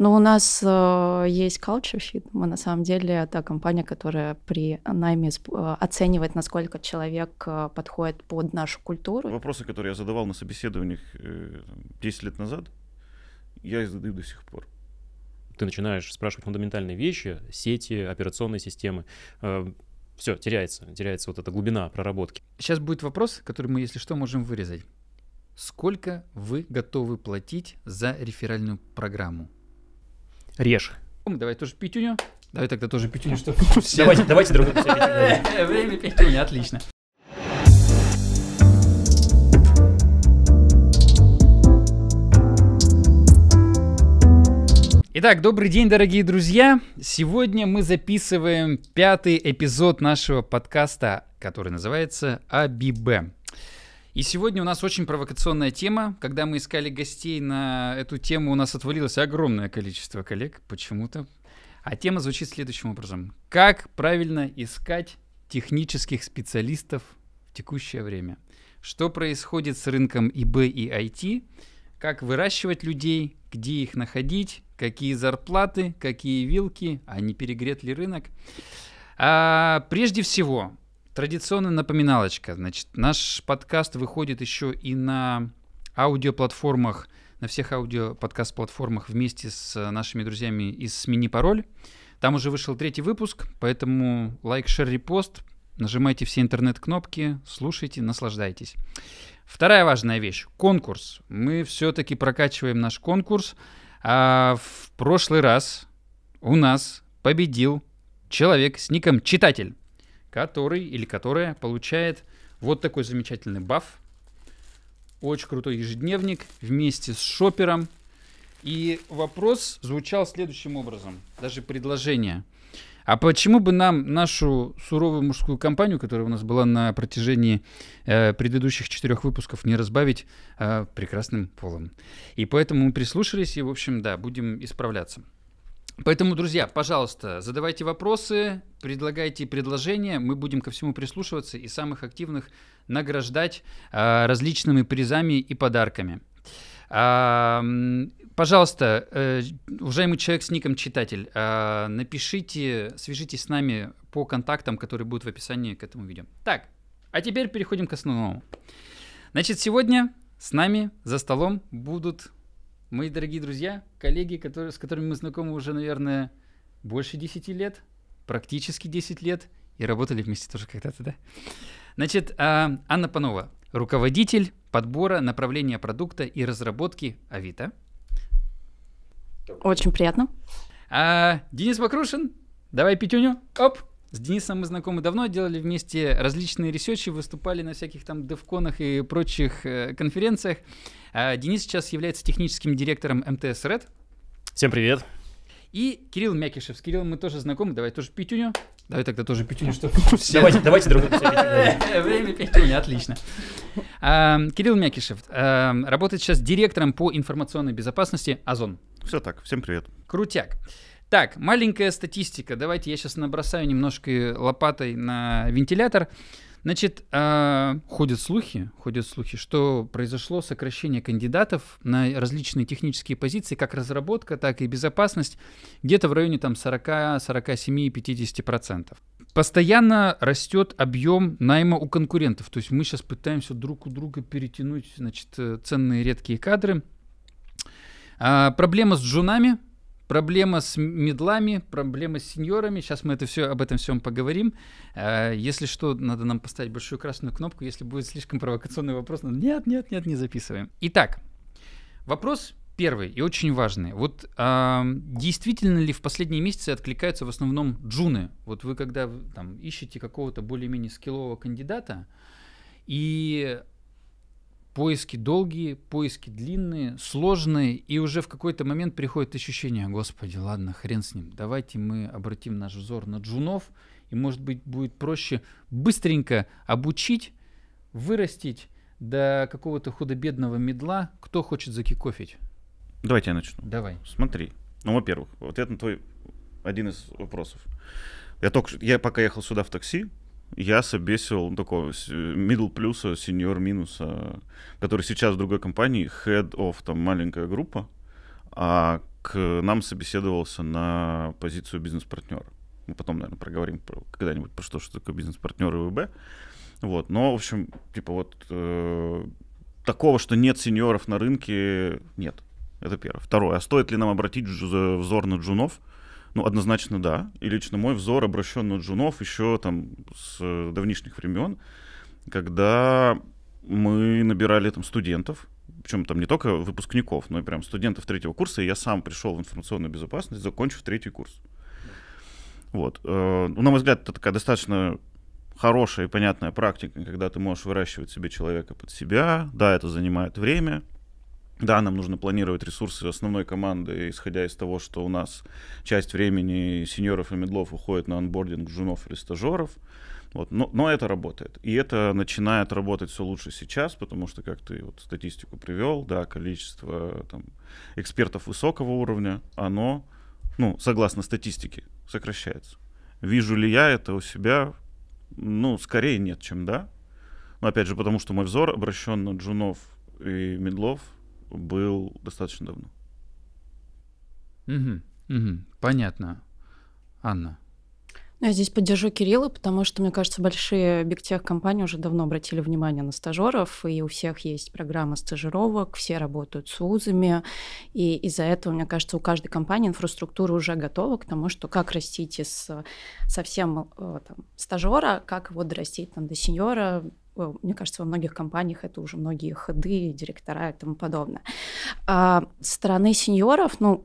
Но у нас э, есть Culture Fit. Мы на самом деле это компания, которая при найме э, оценивает, насколько человек э, подходит под нашу культуру. Вопросы, которые я задавал на собеседованиях э, 10 лет назад, я их задаю до сих пор ты начинаешь спрашивать фундаментальные вещи, сети, операционные системы, э, все, теряется, теряется вот эта глубина проработки. Сейчас будет вопрос, который мы, если что, можем вырезать. Сколько вы готовы платить за реферальную программу? Режь. Давай тоже пятюню. Давай тогда тоже пятюню, чтобы Давайте, давайте друг. Время пятюни, отлично. Итак, добрый день, дорогие друзья! Сегодня мы записываем пятый эпизод нашего подкаста, который называется «Абибэ». И сегодня у нас очень провокационная тема. Когда мы искали гостей на эту тему, у нас отвалилось огромное количество коллег почему-то. А тема звучит следующим образом. Как правильно искать технических специалистов в текущее время? Что происходит с рынком ИБ и IT? Как выращивать людей? Где их находить? Какие зарплаты? Какие вилки? А не перегрет ли рынок? А, прежде всего, Традиционная напоминалочка. Значит, наш подкаст выходит еще и на аудиоплатформах, на всех аудиоподкаст-платформах вместе с э, нашими друзьями из «Смени пароль». Там уже вышел третий выпуск, поэтому лайк, шер, репост. Нажимайте все интернет-кнопки, слушайте, наслаждайтесь. Вторая важная вещь – конкурс. Мы все-таки прокачиваем наш конкурс. А в прошлый раз у нас победил человек с ником «Читатель» который или которая получает вот такой замечательный баф. Очень крутой ежедневник вместе с шопером. И вопрос звучал следующим образом, даже предложение. А почему бы нам нашу суровую мужскую компанию, которая у нас была на протяжении э, предыдущих четырех выпусков, не разбавить э, прекрасным полом? И поэтому мы прислушались и, в общем, да, будем исправляться. Поэтому, друзья, пожалуйста, задавайте вопросы, предлагайте предложения, мы будем ко всему прислушиваться и самых активных награждать э, различными призами и подарками. А, пожалуйста, э, уважаемый человек с ником читатель, э, напишите, свяжитесь с нами по контактам, которые будут в описании к этому видео. Так, а теперь переходим к основному. Значит, сегодня с нами за столом будут Мои дорогие друзья, коллеги, которые, с которыми мы знакомы уже, наверное, больше 10 лет, практически 10 лет, и работали вместе тоже когда-то, да? Значит, а, Анна Панова, руководитель подбора направления продукта и разработки Авито. Очень приятно. А, Денис Макрушин, давай пятюню, оп, с Денисом мы знакомы давно, делали вместе различные ресечи, выступали на всяких там девконах и прочих э, конференциях. А Денис сейчас является техническим директором МТС Red. Всем привет. И Кирилл Мякишев. С Кириллом мы тоже знакомы. Давай тоже пятюню. Давай тогда тоже пятюню, чтобы все... Давайте, давайте друг Время пятюня, отлично. А, Кирилл Мякишев а, работает сейчас директором по информационной безопасности Озон. Все так, всем привет. Крутяк. Так, маленькая статистика. Давайте я сейчас набросаю немножко лопатой на вентилятор. Значит, э, ходят слухи, ходят слухи, что произошло сокращение кандидатов на различные технические позиции, как разработка, так и безопасность, где-то в районе там 40, 47, 50 процентов. Постоянно растет объем найма у конкурентов, то есть мы сейчас пытаемся друг у друга перетянуть, значит, ценные редкие кадры. А, проблема с джунами, Проблема с медлами, проблема с сеньорами. Сейчас мы это все, об этом всем поговорим. Э, если что, надо нам поставить большую красную кнопку. Если будет слишком провокационный вопрос, надо... нет, нет, нет, не записываем. Итак, вопрос первый и очень важный. Вот действительно ли в последние месяцы откликаются в основном джуны? Вот вы когда там ищете какого-то более-менее скиллового кандидата, и Поиски долгие, поиски длинные, сложные, и уже в какой-то момент приходит ощущение, господи, ладно, хрен с ним, давайте мы обратим наш взор на джунов, и может быть будет проще быстренько обучить, вырастить до какого-то худо-бедного медла, кто хочет закикофить. Давайте я начну. Давай. Смотри. Ну, во-первых, ответ на твой один из вопросов. Я только я пока ехал сюда в такси, я собесил такого э, middle плюса, senior минуса, который сейчас в другой компании, head of, там маленькая группа, а к нам собеседовался на позицию бизнес-партнера. Мы потом, наверное, проговорим когда-нибудь про что, что такое бизнес-партнер и ВБ. Вот, но, в общем, типа вот э, такого, что нет сеньоров на рынке, нет. Это первое. Второе, а стоит ли нам обратить взор на джунов? Ну, однозначно да. И лично мой взор обращен на джунов еще там с э, давнишних времен, когда мы набирали там студентов, причем там не только выпускников, но и прям студентов третьего курса, и я сам пришел в информационную безопасность, закончив третий курс. Вот. Э, ну, на мой взгляд, это такая достаточно хорошая и понятная практика, когда ты можешь выращивать себе человека под себя. Да, это занимает время, да, нам нужно планировать ресурсы основной команды, исходя из того, что у нас часть времени сеньоров и медлов уходит на анбординг джунов или стажеров. Вот. Но, но это работает. И это начинает работать все лучше сейчас, потому что, как ты вот статистику привел, да, количество там, экспертов высокого уровня, оно, ну, согласно статистике, сокращается. Вижу ли я это у себя? Ну, скорее нет, чем да. Но опять же, потому что мой взор обращен на джунов и медлов, был достаточно давно. Угу, угу, понятно. Анна. Ну, я здесь поддержу Кирилла, потому что, мне кажется, большие бигтех-компании уже давно обратили внимание на стажеров, и у всех есть программа стажировок, все работают с вузами, и из-за этого, мне кажется, у каждой компании инфраструктура уже готова к тому, что как растить из совсем э, там, стажера, как его дорастить там, до сеньора, мне кажется, во многих компаниях это уже многие ходы, директора и тому подобное. А, стороны сеньоров, ну,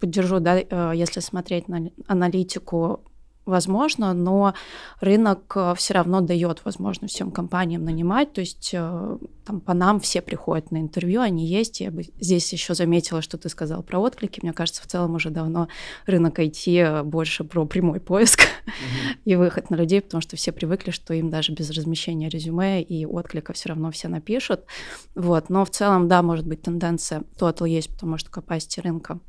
поддержу, да, э, если смотреть на аналитику возможно, но рынок э, все равно дает возможность всем компаниям нанимать. То есть э, там по нам все приходят на интервью, они есть. Я бы здесь еще заметила, что ты сказал про отклики. Мне кажется, в целом уже давно рынок IT э, больше про прямой поиск и выход на людей, потому что все привыкли, что им даже без размещения резюме и отклика все равно все напишут. Вот. Но в целом, да, может быть, тенденция total есть, потому что capacity рынка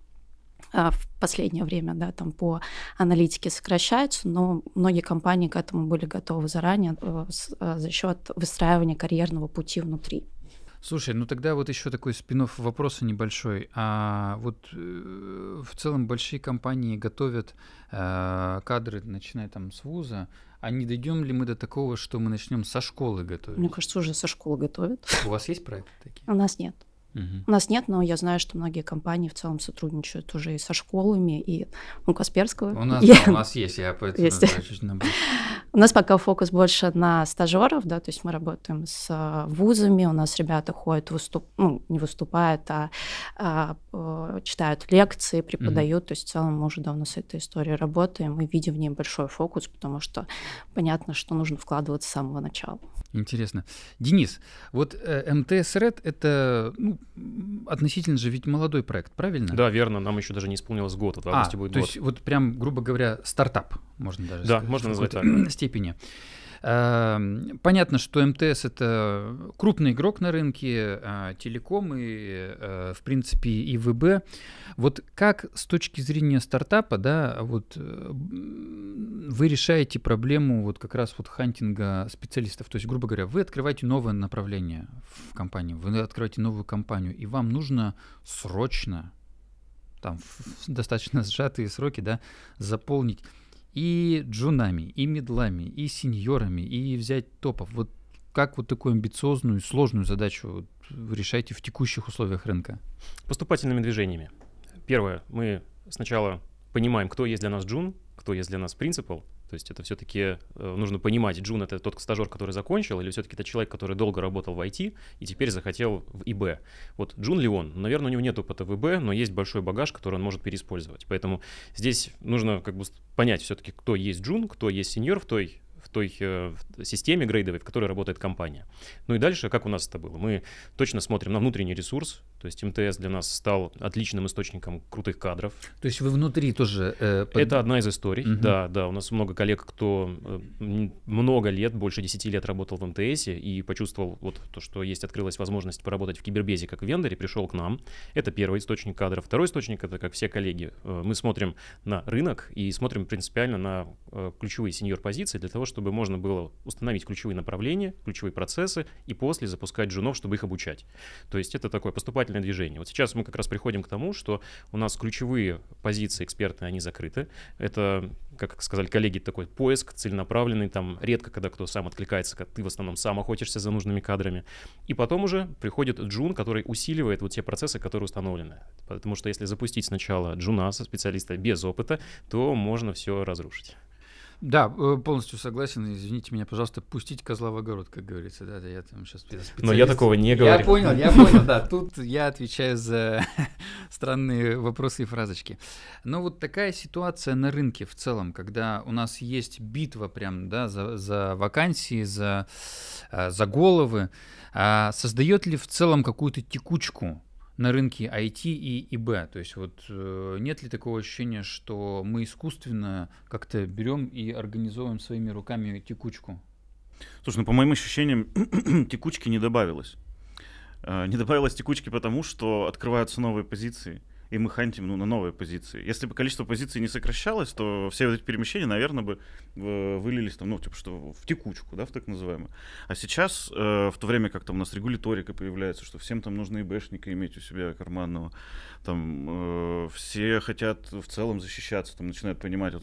а, в последнее время, да, там по аналитике сокращаются, но многие компании к этому были готовы заранее э, э, за счет выстраивания карьерного пути внутри. Слушай, ну тогда вот еще такой спинов вопроса небольшой. А вот э, в целом большие компании готовят кадры, начиная там с вуза. А не дойдем ли мы до такого, что мы начнем со школы готовить? Мне кажется, уже со школы готовят. У вас есть проекты такие? У нас нет. У нас нет, но я знаю, что многие компании в целом сотрудничают уже и со школами, и у ну, Касперского. У нас, я... да, у нас есть, я поэтому есть. У нас пока фокус больше на стажеров, да, то есть мы работаем с а, вузами, у нас ребята ходят, выступ... ну, не выступают, а, а э, читают лекции, преподают, то есть в целом мы уже давно с этой историей работаем мы видим в ней большой фокус, потому что понятно, что нужно вкладываться с самого начала. Интересно. Денис, вот э, МТС Red это ну, относительно же ведь молодой проект, правильно? Да, верно, нам еще даже не исполнилось год, вот в а, августе а, будет то год. то есть вот прям, грубо говоря, стартап, можно даже да, сказать. Да, можно назвать так. степени. Эм, понятно, что МТС это крупный игрок на рынке, а, Телеком и, э, в принципе, и ВБ. Вот как с точки зрения стартапа, да, вот э, вы решаете проблему вот как раз вот хантинга специалистов? То есть, грубо говоря, вы открываете новое направление в компании, вы открываете новую компанию, и вам нужно срочно, там в достаточно сжатые сроки, да, заполнить и джунами, и медлами, и сеньорами, и взять топов. Вот как вот такую амбициозную, сложную задачу вы решаете в текущих условиях рынка? Поступательными движениями. Первое, мы сначала понимаем, кто есть для нас джун, кто есть для нас принципал, то есть это все-таки э, нужно понимать, Джун это тот стажер, который закончил, или все-таки это человек, который долго работал в IT и теперь захотел в ИБ. Вот Джун ли он? Наверное, у него нет опыта в ИБ, но есть большой багаж, который он может переиспользовать. Поэтому здесь нужно как бы понять все-таки, кто есть Джун, кто есть сеньор в той в той э, системе грейдовой, в которой работает компания. Ну и дальше, как у нас это было? Мы точно смотрим на внутренний ресурс, то есть МТС для нас стал отличным источником крутых кадров. То есть вы внутри тоже... Э, под... Это одна из историй, угу. да, да. У нас много коллег, кто э, много лет, больше 10 лет работал в МТС и почувствовал вот то, что есть открылась возможность поработать в кибербезе как вендоре, пришел к нам. Это первый источник кадров. Второй источник — это как все коллеги. Э, мы смотрим на рынок и смотрим принципиально на ключевые сеньор-позиции для того, чтобы чтобы можно было установить ключевые направления, ключевые процессы и после запускать джунов, чтобы их обучать. То есть это такое поступательное движение. Вот сейчас мы как раз приходим к тому, что у нас ключевые позиции эксперты они закрыты. Это, как сказали коллеги, такой поиск целенаправленный, там редко, когда кто сам откликается, как ты в основном сам охотишься за нужными кадрами. И потом уже приходит джун, который усиливает вот те процессы, которые установлены. Потому что если запустить сначала джуна со специалиста без опыта, то можно все разрушить. Да, э, полностью согласен. Извините меня, пожалуйста, пустить козла в огород, как говорится. Да, да, я там сейчас специалист. Но я такого не говорю. Я понял, я понял, да. Тут я отвечаю за странные вопросы и фразочки. Но ну, вот такая ситуация на рынке в целом, когда у нас есть битва прям, да, за, за вакансии, за, а, за головы, а, создает ли в целом какую-то текучку на рынке IT и ИБ. То есть вот э, нет ли такого ощущения, что мы искусственно как-то берем и организовываем своими руками текучку? Слушай, ну по моим ощущениям текучки не добавилось. Э, не добавилось текучки потому, что открываются новые позиции – и мы хантим ну, на новые позиции. Если бы количество позиций не сокращалось, то все вот эти перемещения, наверное, бы э, вылились там, ну, типа, что в текучку, да, в так называемую. А сейчас, э, в то время как там у нас регуляторика появляется, что всем там нужны ИБшника иметь у себя карманного, там э, все хотят в целом защищаться, там начинают понимать,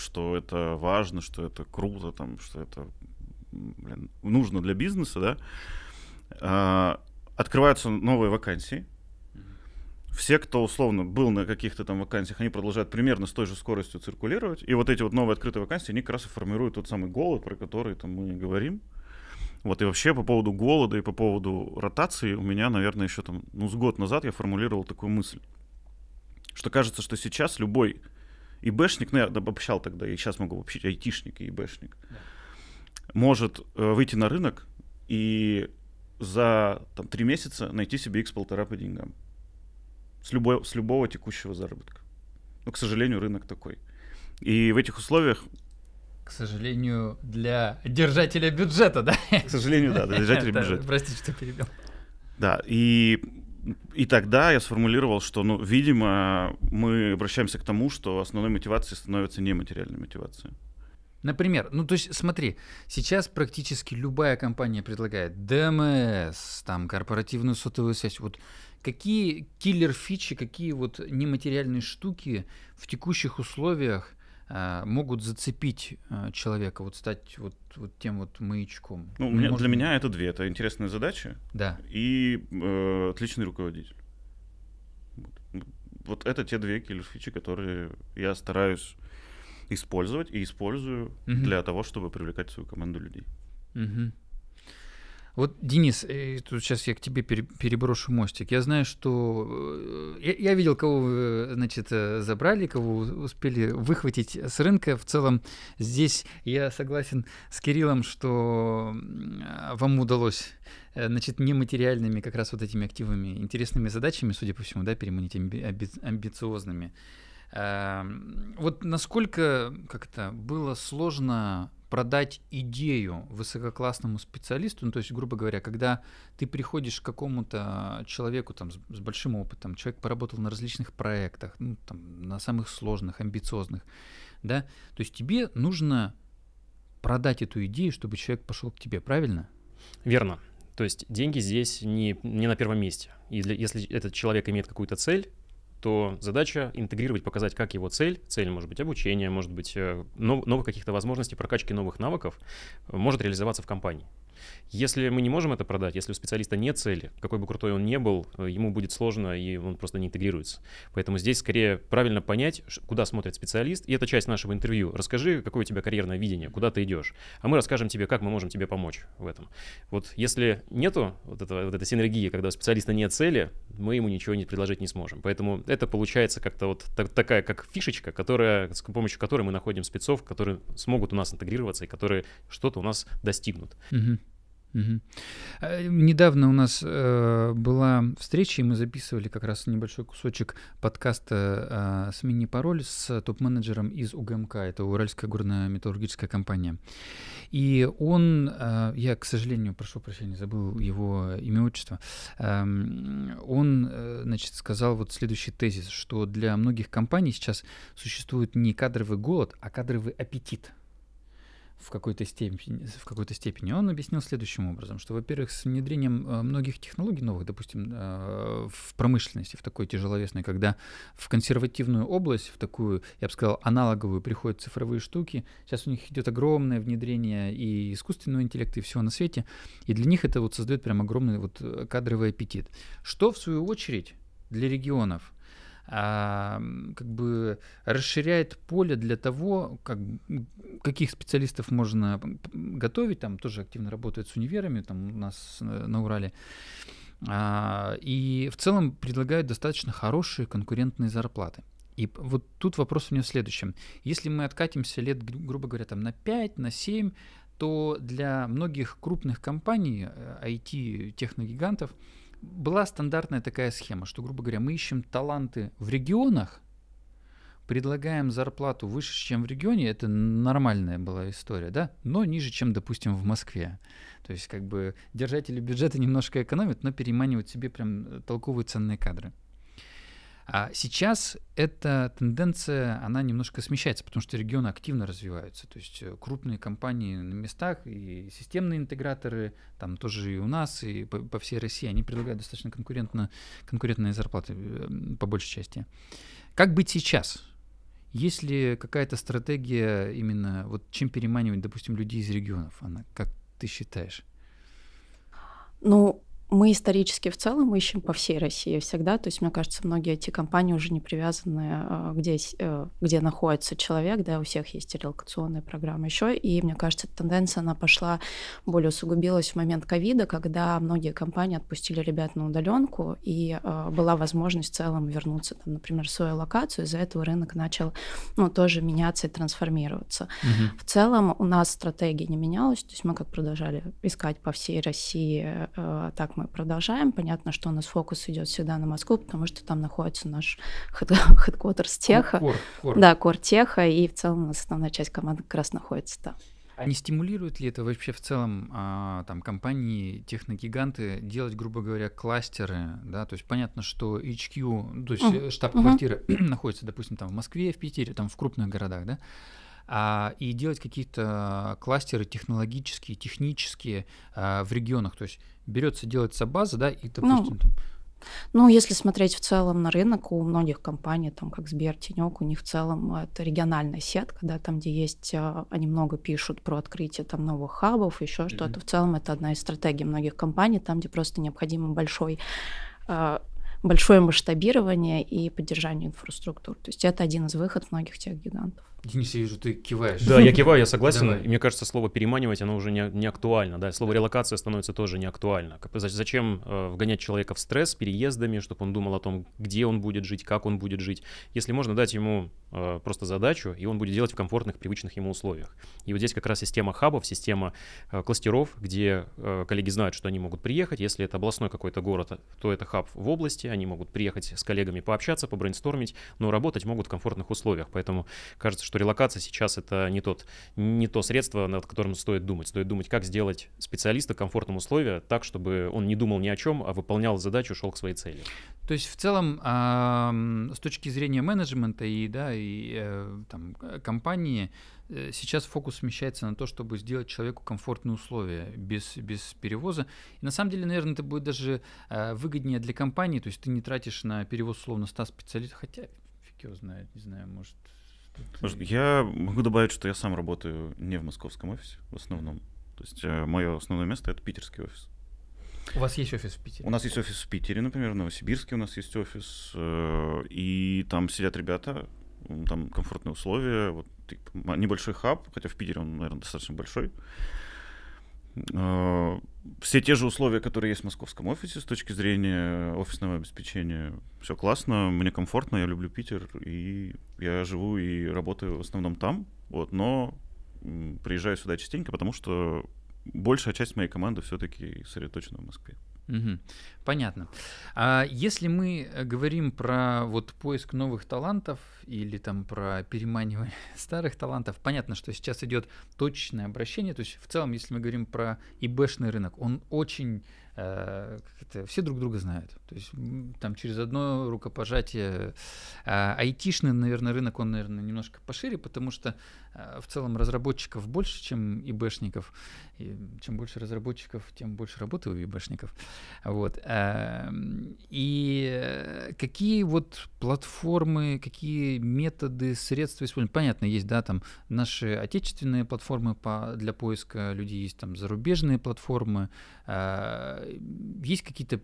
что это важно, что это круто, там, что это блин, нужно для бизнеса, да, э, открываются новые вакансии, все, кто условно был на каких-то там вакансиях, они продолжают примерно с той же скоростью циркулировать. И вот эти вот новые открытые вакансии, они как раз и формируют тот самый голод, про который там мы говорим. Вот и вообще по поводу голода и по поводу ротации у меня, наверное, еще там, ну, с год назад я формулировал такую мысль, что кажется, что сейчас любой ИБшник, ну, я обобщал тогда, и сейчас могу обобщить, айтишник и ИБшник, да. может э, выйти на рынок и за там, три месяца найти себе X полтора по деньгам с, любой, с любого текущего заработка. Но, ну, к сожалению, рынок такой. И в этих условиях... К сожалению, для держателя бюджета, да? К сожалению, да, для держателя бюджета. Простите, что перебил. Да, и, и тогда я сформулировал, что, ну, видимо, мы обращаемся к тому, что основной мотивацией становится нематериальная мотивация. Например, ну то есть смотри, сейчас практически любая компания предлагает ДМС, там корпоративную сотовую связь. Вот какие киллер-фичи, какие вот нематериальные штуки в текущих условиях а, могут зацепить а, человека, вот стать вот, вот тем вот маячком? Ну, меня, Может... Для меня это две. Это интересная задача да. и э, отличный руководитель. Вот. вот это те две киллер-фичи, которые я стараюсь использовать и использую угу. для того, чтобы привлекать в свою команду людей. Угу. Вот, Денис, э, тут сейчас я к тебе переброшу мостик. Я знаю, что э, я, я видел, кого, э, значит, забрали, кого успели выхватить с рынка. В целом, здесь я согласен с Кириллом, что вам удалось, значит, нематериальными как раз вот этими активами, интересными задачами, судя по всему, да, переманить амби- амби- амбициозными. Эм, вот насколько как-то было сложно продать идею высококлассному специалисту, ну, то есть, грубо говоря, когда ты приходишь к какому-то человеку там, с, с большим опытом, человек поработал на различных проектах, ну, там, на самых сложных, амбициозных, да, то есть тебе нужно продать эту идею, чтобы человек пошел к тебе, правильно? Верно. То есть деньги здесь не, не на первом месте. И для, если этот человек имеет какую-то цель, то задача интегрировать, показать, как его цель, цель может быть обучение, может быть э, новых каких-то возможностей прокачки новых навыков, э, может реализоваться в компании. Если мы не можем это продать, если у специалиста нет цели, какой бы крутой он ни был, э, ему будет сложно, и он просто не интегрируется. Поэтому здесь скорее правильно понять, куда смотрит специалист, и это часть нашего интервью. Расскажи, какое у тебя карьерное видение, куда ты идешь, а мы расскажем тебе, как мы можем тебе помочь в этом. Вот если нету вот, этого, вот этой синергии, когда у специалиста нет цели, мы ему ничего не предложить не сможем. Поэтому это получается как-то вот так, такая, как фишечка, которая, с помощью которой мы находим спецов, которые смогут у нас интегрироваться и которые что-то у нас достигнут. Угу. Угу. Недавно у нас э, была встреча, и мы записывали как раз небольшой кусочек подкаста э, мини пароль» с топ-менеджером из УГМК, это Уральская горно-металлургическая компания. И он, э, я, к сожалению, прошу прощения, забыл его имя, отчество, э, он, э, значит, сказал вот следующий тезис, что для многих компаний сейчас существует не кадровый голод, а кадровый аппетит – в какой-то степени, в какой-то степени, он объяснил следующим образом, что, во-первых, с внедрением э, многих технологий новых, допустим, э, в промышленности, в такой тяжеловесной, когда в консервативную область, в такую, я бы сказал, аналоговую приходят цифровые штуки, сейчас у них идет огромное внедрение и искусственного интеллекта, и всего на свете, и для них это вот создает прям огромный вот э, кадровый аппетит. Что, в свою очередь, для регионов а, как бы расширяет поле для того, как, каких специалистов можно готовить, там тоже активно работает с универами, там у нас на Урале. А, и в целом предлагают достаточно хорошие конкурентные зарплаты. И вот тут вопрос у меня в следующем. Если мы откатимся лет, грубо говоря, там на 5, на 7, то для многих крупных компаний, IT-техногигантов, э, была стандартная такая схема, что, грубо говоря, мы ищем таланты в регионах, предлагаем зарплату выше, чем в регионе, это нормальная была история, да, но ниже, чем, допустим, в Москве. То есть, как бы, держатели бюджета немножко экономят, но переманивают себе прям э, толковые ценные кадры. А сейчас эта тенденция, она немножко смещается, потому что регионы активно развиваются. То есть э, крупные компании на местах и системные интеграторы, там тоже и у нас, и по, по всей России, они предлагают достаточно конкурентно, конкурентные зарплаты эм, по большей части. Как быть сейчас? Есть ли какая-то стратегия именно, вот чем переманивать, допустим, людей из регионов? Она, как ты считаешь? Ну, мы исторически в целом ищем по всей России всегда. То есть, мне кажется, многие IT-компании уже не привязаны, э, где, э, где находится человек, да, у всех есть релокационные программы еще. И мне кажется, эта тенденция, она пошла, более усугубилась в момент ковида, когда многие компании отпустили ребят на удаленку, и э, была возможность в целом вернуться, там, например, в свою локацию. Из-за этого рынок начал ну, тоже меняться и трансформироваться. Угу. В целом у нас стратегия не менялась, то есть мы как продолжали искать по всей России так мы продолжаем. Понятно, что у нас фокус идет всегда на Москву, потому что там находится наш хедкотер с теха. Кор, кор. Да, кор теха, и в целом у нас основная часть команды как раз находится там. А не стимулирует ли это вообще в целом а, там компании, техногиганты делать, грубо говоря, кластеры, да, то есть понятно, что HQ, то есть mm. Э, штаб-квартира mm-hmm. находится, допустим, там в Москве, в Питере, там в крупных городах, да, а, и делать какие-то а, кластеры технологические, технические а, в регионах, то есть берется делается база, да, и, допустим, ну, там... Ну, если смотреть в целом на рынок, у многих компаний, там, как Сбер, Тинек, у них в целом это региональная сетка, да, там, где есть, а, они много пишут про открытие там новых хабов, еще mm-hmm. что-то. В целом это одна из стратегий многих компаний, там, где просто необходимо большой а, большое масштабирование и поддержание инфраструктур. То есть это один из выходов многих тех гигантов. Денис, я вижу, ты киваешь. Да, я киваю, я согласен. Давай. мне кажется, слово переманивать, оно уже не, не актуально. Да? Слово релокация становится тоже не актуально. Зачем э, вгонять человека в стресс переездами, чтобы он думал о том, где он будет жить, как он будет жить. Если можно дать ему э, просто задачу, и он будет делать в комфортных, привычных ему условиях. И вот здесь как раз система хабов, система э, кластеров, где э, коллеги знают, что они могут приехать. Если это областной какой-то город, то это хаб в области. Они могут приехать с коллегами пообщаться, побрейнстормить, но работать могут в комфортных условиях. Поэтому кажется, что что релокация сейчас это не, тот, не то средство, над которым стоит думать. Стоит думать, как сделать специалиста в условия так, чтобы он не думал ни о чем, а выполнял задачу, шел к своей цели. То есть в целом с точки зрения менеджмента и, да, и э, там, компании э, сейчас фокус смещается на то, чтобы сделать человеку комфортные условия без, без перевоза. И на самом деле, наверное, это будет даже э, выгоднее для компании, то есть ты не тратишь на перевоз словно 100 специалистов, хотя фиг его знает, не знаю, может я могу добавить, что я сам работаю не в московском офисе в основном. То есть э, мое основное место это питерский офис. У вас есть офис в Питере? У нас есть офис в Питере, например, в Новосибирске у нас есть офис. Э, и там сидят ребята, там комфортные условия, вот небольшой хаб, хотя в Питере он, наверное, достаточно большой. Э, все те же условия, которые есть в московском офисе с точки зрения офисного обеспечения. Все классно, мне комфортно, я люблю Питер, и я живу и работаю в основном там, вот, но приезжаю сюда частенько, потому что большая часть моей команды все-таки сосредоточена в Москве. Угу. Понятно. А если мы э, говорим про вот поиск новых талантов или там про переманивание старых талантов, понятно, что сейчас идет точное обращение. То есть в целом, если мы говорим про ИБшный рынок, он очень э, все друг друга знают. То есть там через одно рукопожатие э, айтишный, наверное, рынок он, наверное, немножко пошире, потому что э, в целом разработчиков больше, чем ИБшников, и чем больше разработчиков, тем больше работы у вебашников. Вот. Эм, и э, какие вот платформы, какие методы, средства используют? Понятно, есть, да, там наши отечественные платформы по, для поиска людей, есть там зарубежные платформы, э, есть какие-то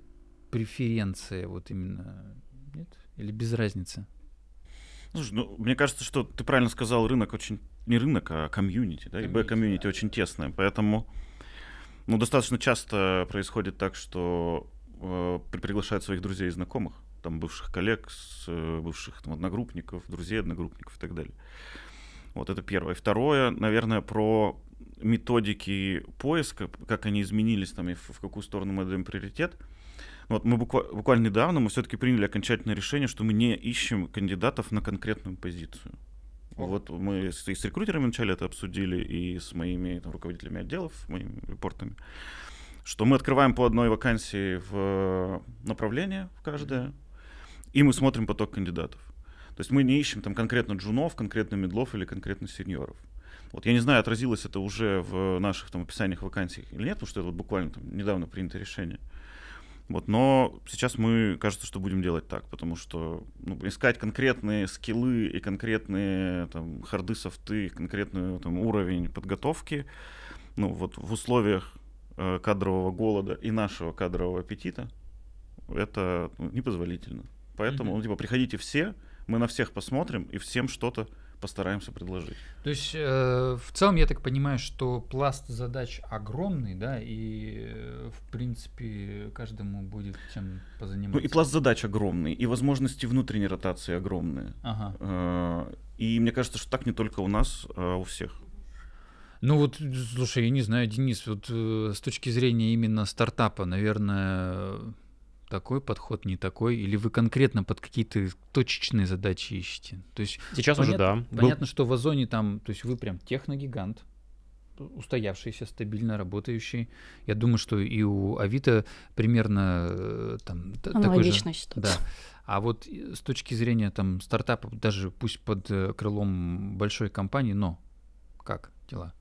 преференции вот именно, нет? Или без разницы? Слушай, ну, мне кажется, что ты правильно сказал, рынок очень... Не рынок, а комьюнити, да? Комьюнити, комьюнити да. очень тесное, поэтому... Ну, достаточно часто происходит так, что э, приглашают своих друзей и знакомых, там, бывших коллег, с, э, бывших там, одногруппников, друзей одногруппников и так далее. Вот это первое. Второе, наверное, про методики поиска, как они изменились там и в, в какую сторону мы даем приоритет. Вот мы буквально, буквально недавно мы все-таки приняли окончательное решение, что мы не ищем кандидатов на конкретную позицию. Вот мы с, с рекрутерами вначале это обсудили, и с моими там, руководителями отделов, моими репортами, что мы открываем по одной вакансии в э, направление в каждое, и мы смотрим поток кандидатов. То есть мы не ищем там конкретно джунов, конкретно медлов или конкретно сеньоров. Вот я не знаю, отразилось это уже в наших там описаниях вакансий или нет, потому что это вот буквально там, недавно принято решение. Uh, вот, но сейчас мы, кажется, что будем делать так, потому что ну, искать конкретные скиллы и конкретные там, харды, софты, конкретный там, уровень подготовки ну, вот в условиях э, кадрового голода и нашего кадрового аппетита, это ну, непозволительно. Поэтому, mm-hmm. ну, типа, приходите все, мы на всех посмотрим и всем что-то постараемся предложить. То есть, э, в целом, я так понимаю, что пласт задач огромный, да, и, э, в принципе, каждому будет чем позаниматься. Ну, и пласт задач огромный, и возможности внутренней ротации огромные. Ага. Э, и мне кажется, что так не только у нас, а у всех. Ну вот, слушай, я не знаю, Денис, вот э, с точки зрения именно стартапа, наверное, такой подход, не такой? Или вы конкретно под какие-то точечные задачи ищете? То есть сейчас понят, уже да. Понятно, Был... что в Озоне там, то есть вы прям техногигант, устоявшийся, стабильно работающий. Я думаю, что и у Авито примерно э, там Аналогично такой же. Да. А вот э, с точки зрения там стартапа даже пусть под э, крылом большой компании, но как дела?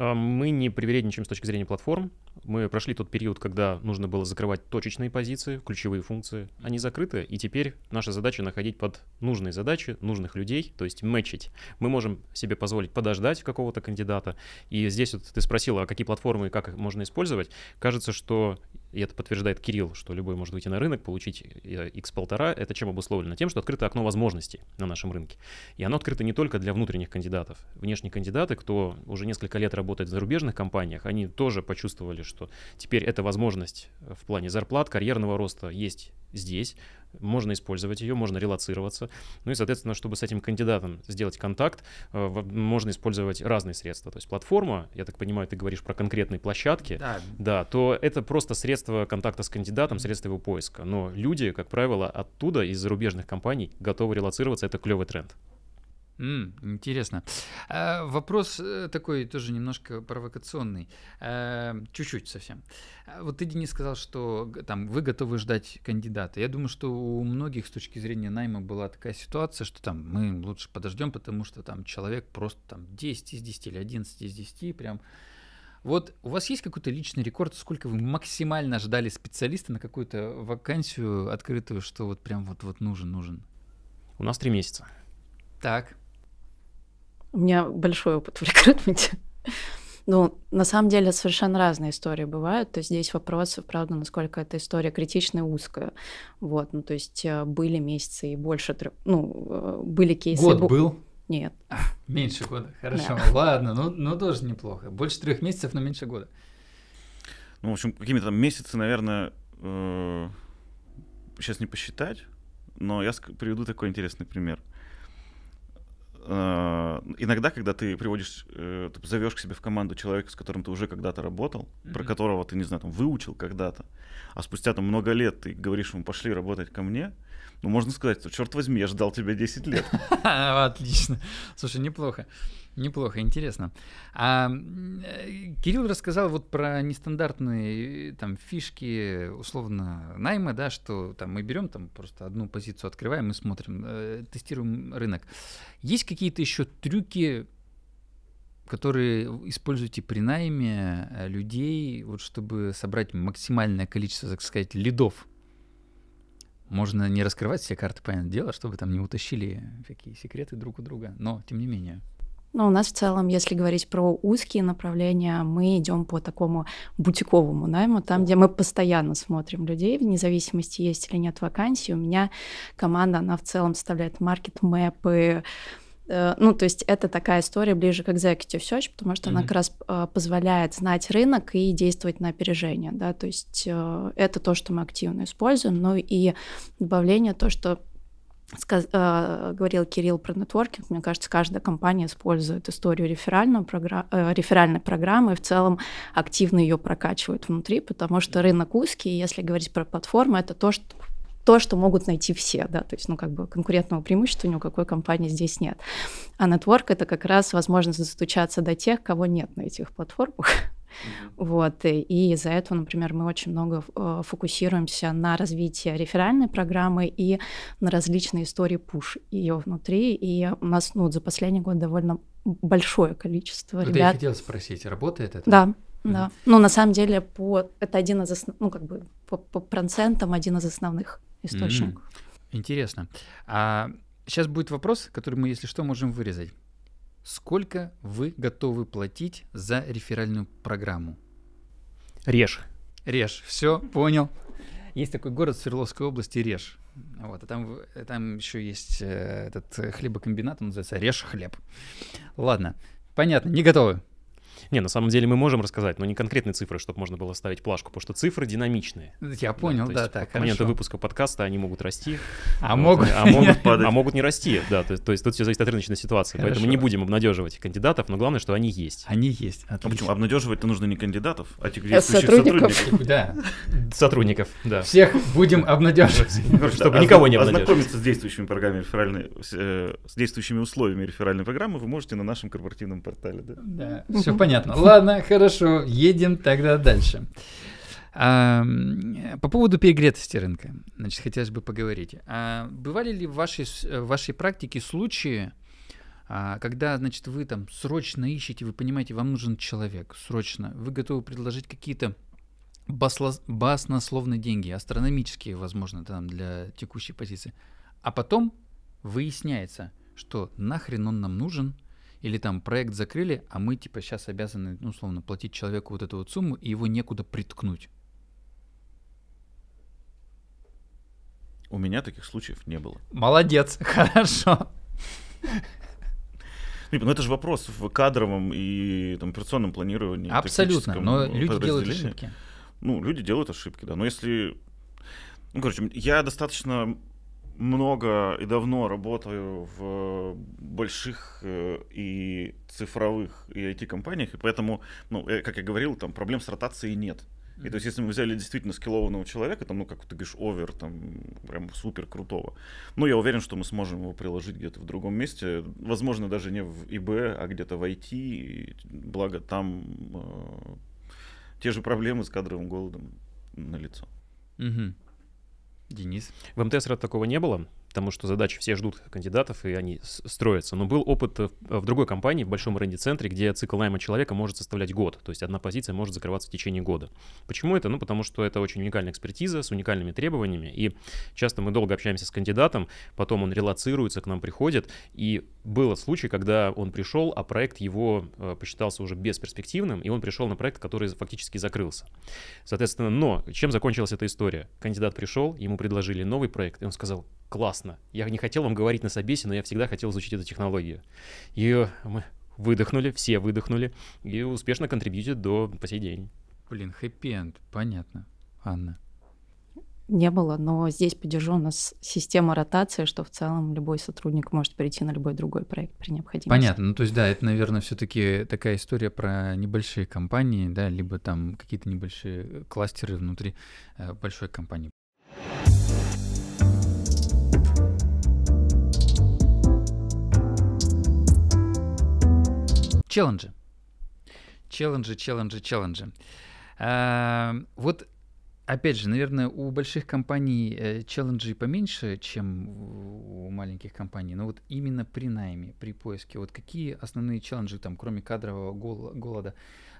А, мы не привередничаем с точки зрения платформ. Мы прошли тот период, когда нужно было закрывать точечные позиции, ключевые функции. Они закрыты, и теперь наша задача находить под нужные задачи нужных людей, то есть мэчить. Мы можем себе позволить подождать какого-то кандидата. И здесь вот ты спросила, а какие платформы и как их можно использовать. Кажется, что и это подтверждает Кирилл, что любой может выйти на рынок, получить X1,5, э, это чем обусловлено? Тем, что открыто окно возможностей на нашем рынке. И оно открыто не только для внутренних кандидатов. Внешние кандидаты, кто уже несколько лет работает в зарубежных компаниях, они тоже почувствовали, что теперь эта возможность в плане зарплат, карьерного роста есть здесь, можно использовать ее, можно релацироваться. Ну и, соответственно, чтобы с этим кандидатом сделать контакт, э, можно использовать разные средства. То есть платформа, я так понимаю, ты говоришь про конкретные площадки, да, да то это просто средство контакта с кандидатом, средство его поиска. Но люди, как правило, оттуда, из зарубежных компаний, готовы релацироваться, это клевый тренд. Mm, интересно. Э, вопрос э, такой тоже немножко провокационный, э, чуть-чуть совсем. Вот ты, Денис, сказал, что там вы готовы ждать кандидата. Я думаю, что у многих с точки зрения найма была такая ситуация, что там мы лучше подождем, потому что там человек просто там 10 из 10 или 11 из 10 прям вот у вас есть какой-то личный рекорд, сколько вы максимально ждали специалиста на какую-то вакансию открытую, что вот прям вот-вот нужен, нужен? У нас три месяца. Так. У меня большой опыт в рекрутменте. Ну, на самом деле совершенно разные истории бывают. То есть здесь вопрос, правда, насколько эта история критичная и узкая. Вот, ну, то есть э, были месяцы и больше, трех, ну, э, были кейсы. Год был? Нет. Меньше года, хорошо. Да. Ладно, ну, ну тоже неплохо. Больше трех месяцев, но меньше года. Ну, в общем, какими-то там месяцы, наверное, э, сейчас не посчитать, но я приведу такой интересный пример. А, иногда, когда ты приводишь, э, ты зовешь к себе в команду человека, с которым ты уже когда-то работал, mm-hmm. про которого ты, не знаю, там, выучил когда-то, а спустя там много лет ты говоришь ему, пошли работать ко мне, ну, можно сказать, что, черт возьми, я ждал тебя 10 лет. Отлично. Слушай, неплохо. Неплохо, интересно. А, э, Кирилл рассказал вот про нестандартные э, там фишки, условно, найма, да, что там мы берем там просто одну позицию открываем и смотрим, э, тестируем рынок. Есть какие-то еще трюки, которые используете при найме э, людей, вот чтобы собрать максимальное количество, так сказать, лидов можно не раскрывать все карты, понятное дело, чтобы там не утащили какие секреты друг у друга, но тем не менее. Но у нас в целом, если говорить про узкие направления, мы идем по такому бутиковому найму, там, где мы постоянно смотрим людей, вне зависимости, есть или нет вакансии. У меня команда, она в целом составляет маркет-мэпы, Э, ну, то есть это такая история ближе к executive search, потому что mm-hmm. она как раз а, позволяет знать рынок и действовать на опережение, да, то есть э, это то, что мы активно используем, ну и добавление то, что сказ- э, говорил Кирилл про нетворкинг, мне кажется, каждая компания использует историю реферального програ- э, реферальной программы и в целом активно ее прокачивает внутри, потому что рынок узкий, если говорить про платформы, это то, что то, что могут найти все, да, то есть, ну, как бы конкурентного преимущества ни у какой компании здесь нет. А нетворк — это как раз возможность застучаться до тех, кого нет на этих платформах, вот, и, из-за этого, например, мы очень много э, фокусируемся на развитии реферальной программы и на различные истории пуш ее внутри. И у нас ну, за последний год довольно большое количество вот ребят. Я хотел спросить, работает это? Да, да. Mm. Ну, на самом деле, по, это один из основ, ну, как бы по, по процентам один из основных источников. Mm. Интересно. А сейчас будет вопрос, который мы, если что, можем вырезать. Сколько вы готовы платить за реферальную программу? Режь. Режь. Все, понял. Есть такой город в Свердловской области Реж. Вот, а там, там еще есть э, этот э, хлебокомбинат, он называется Реж хлеб. Ладно, понятно, не готовы. Не, на самом деле мы можем рассказать, но не конкретные цифры, чтобы можно было ставить плашку, потому что цифры динамичные. Я понял, да, да есть, так, хорошо. выпуска подкаста они могут расти. А могут... А могут, падать. а могут не расти, да. То, есть тут все зависит от рыночной ситуации. Поэтому не будем обнадеживать кандидатов, но главное, что они есть. Они есть. А почему? Обнадеживать-то нужно не кандидатов, а тех э, сотрудников. Да. Сотрудников, да. Всех будем обнадеживать. Чтобы а никого не а обнадеживать. Ознакомиться с действующими программами реферальной, э, с действующими условиями реферальной программы вы можете на нашем корпоративном портале. Да, все понятно понятно. Ладно, хорошо, едем тогда дальше. А, по поводу перегретости рынка, значит, хотелось бы поговорить. А бывали ли в вашей, э, в вашей практике случаи, а, когда, значит, вы там срочно ищете, вы понимаете, вам нужен человек, срочно, вы готовы предложить какие-то басло, баснословные деньги, астрономические, возможно, там для текущей позиции, а потом выясняется, что нахрен он нам нужен – или там проект закрыли, а мы типа сейчас обязаны, ну, условно, платить человеку вот эту вот сумму, и его некуда приткнуть. У меня таких случаев не было. Молодец, хорошо. Ну, типа, ну это же вопрос в кадровом и там, операционном планировании. Абсолютно, но люди делают ошибки. Ну, люди делают ошибки, да. Но если... Ну, короче, я достаточно много и давно работаю в больших э, и цифровых и IT-компаниях, и поэтому, ну, как я говорил, там проблем с ротацией нет. И mm-hmm. то есть, если мы взяли действительно скиллованного человека, там, ну, как ты говоришь, овер, там, прям супер крутого, ну, я уверен, что мы сможем его приложить где-то в другом месте, возможно, даже не в ИБ, а где-то в IT, и, благо там э, те же проблемы с кадровым голодом на лицо. Mm-hmm. Денис. В МТС РЭД такого не было потому что задачи все ждут кандидатов, и они строятся. Но был опыт э, в другой компании, в большом ренди-центре, где цикл найма человека может составлять год, то есть одна позиция может закрываться в течение года. Почему это? Ну, потому что это очень уникальная экспертиза с уникальными требованиями, и часто мы долго общаемся с кандидатом, потом он релацируется, к нам приходит, и было случай, когда он пришел, а проект его э, посчитался уже бесперспективным, и он пришел на проект, который фактически закрылся. Соответственно, но чем закончилась эта история? Кандидат пришел, ему предложили новый проект, и он сказал, классно. Я не хотел вам говорить на собесе, но я всегда хотел изучить эту технологию. И мы выдохнули, все выдохнули, и успешно контрибьютит до по сей день. Блин, хэппи-энд, понятно. Анна. Не было, но здесь поддержу у нас система ротации, что в целом любой сотрудник может перейти на любой другой проект при необходимости. Понятно, ну то есть да, это, наверное, все-таки такая история про небольшие компании, да, либо там какие-то небольшие э, кластеры внутри э, большой компании. Челленджи. Челленджи, челленджи, челленджи. А, вот Опять же, наверное, у больших компаний э, челленджи поменьше, чем у маленьких компаний, но вот именно при найме, при поиске, вот какие основные челленджи там, кроме кадрового голода,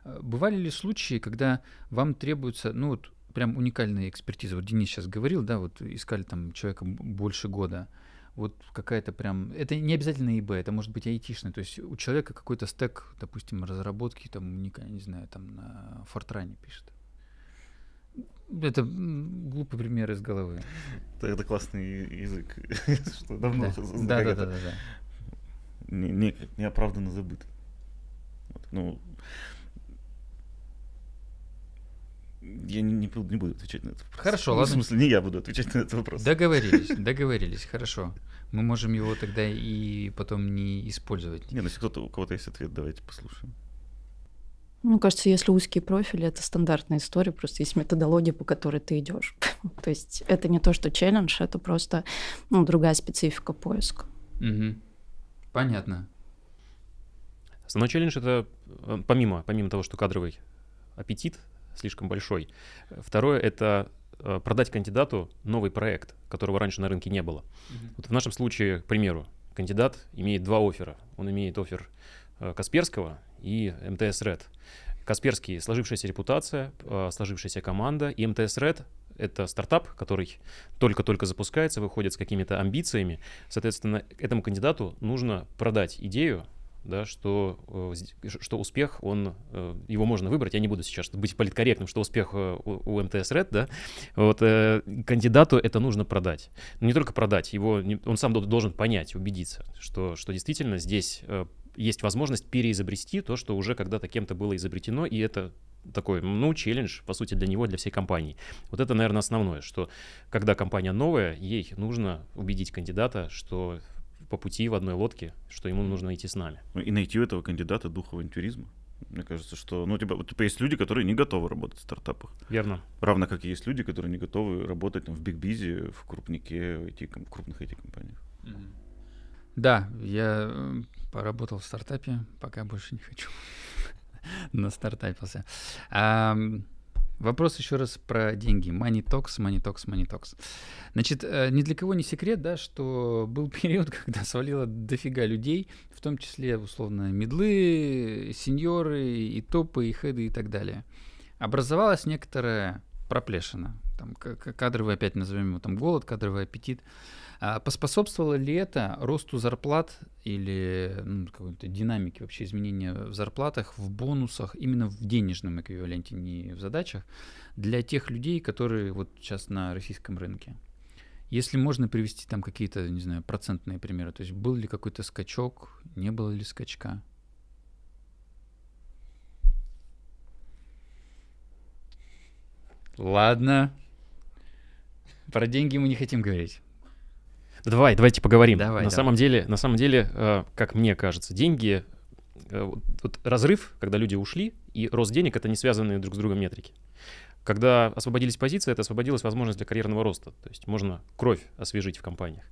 а, бывали ли случаи, когда вам требуется, ну вот прям уникальная экспертиза, вот Денис сейчас говорил, да, вот искали там человека больше года, э, вот какая-то прям... Это не обязательно ИБ, это может быть айтишный. То есть у человека какой-то стек, допустим, разработки, там, не, не знаю, там на Фортране пишет. Это глупый пример из головы. Это, классный язык, что давно... Да, да, да, да. Неоправданно забытый. Ну, я не, не, не буду отвечать на этот вопрос. Хорошо, ну, ладно. В смысле, не я буду отвечать на этот вопрос. Договорились, договорились, хорошо. Мы можем его тогда и потом не использовать. Не, ну если кто-то, у кого-то есть ответ, давайте послушаем. Ну, кажется, если узкие профили, это стандартная история, просто есть методология, по которой ты идешь. то есть это не то, что челлендж, это просто ну, другая специфика поиска. Угу. Понятно. Основной челлендж это э, помимо, помимо того, что кадровый аппетит, слишком большой. Второе — это э, продать кандидату новый проект, которого раньше на рынке не было. mm Вот в нашем случае, к примеру, кандидат имеет два оффера. Он имеет офер э, Касперского и МТС Ред. Касперский — сложившаяся репутация, э, сложившаяся команда, и МТС Ред — это стартап, который только-только запускается, выходит с какими-то амбициями. Соответственно, этому кандидату нужно продать идею, да, что, э, что успех, он, э, его можно выбрать, я не буду сейчас быть политкорректным, что успех э, у, у МТС Ред, да, вот кандидату это нужно продать. Но ну, не только продать, его, он сам должен понять, убедиться, что, что действительно здесь есть возможность переизобрести то, что уже когда-то кем-то было изобретено, и это такой, ну, челлендж, по сути, для него, для всей компании. Вот это, наверное, основное, что когда компания новая, ей нужно убедить кандидата, что по пути в одной лодке, что ему нужно идти с нами. Ну, и найти у этого кандидата духа авантюризма. Мне кажется, что ну, типа, типа есть люди, которые не готовы работать в стартапах. Верно. Равно как и есть люди, которые не готовы работать там, в бигбизе, в крупнике, в IT, в крупных этих компаниях. Да, я э, поработал в стартапе, пока больше не хочу. Настартапился. Вопрос еще раз про деньги. Money talks, money talks, money talks. Значит, э, ни для кого не секрет, да, что был период, когда свалило дофига людей, в том числе, условно, медлы, сеньоры, и топы, и хеды, и так далее. Образовалась некоторая проплешина. Там, кадровый, опять назовем его там голод, кадровый аппетит. А поспособствовало ли это росту зарплат или ну, какой-то динамике вообще изменения в зарплатах, в бонусах, именно в денежном эквиваленте, не в задачах, для тех людей, которые вот сейчас на российском рынке? Если можно привести там какие-то, не знаю, процентные примеры, то есть был ли какой-то скачок, не было ли скачка? Ладно. Про деньги мы не хотим говорить. Давай, давайте поговорим. Давай, на давай. самом деле, на самом деле, э, как мне кажется, деньги, э, вот, вот разрыв, когда люди ушли, и рост денег это не связанные друг с другом метрики. Когда освободились позиции, это освободилась возможность для карьерного роста. То есть можно кровь освежить в компаниях.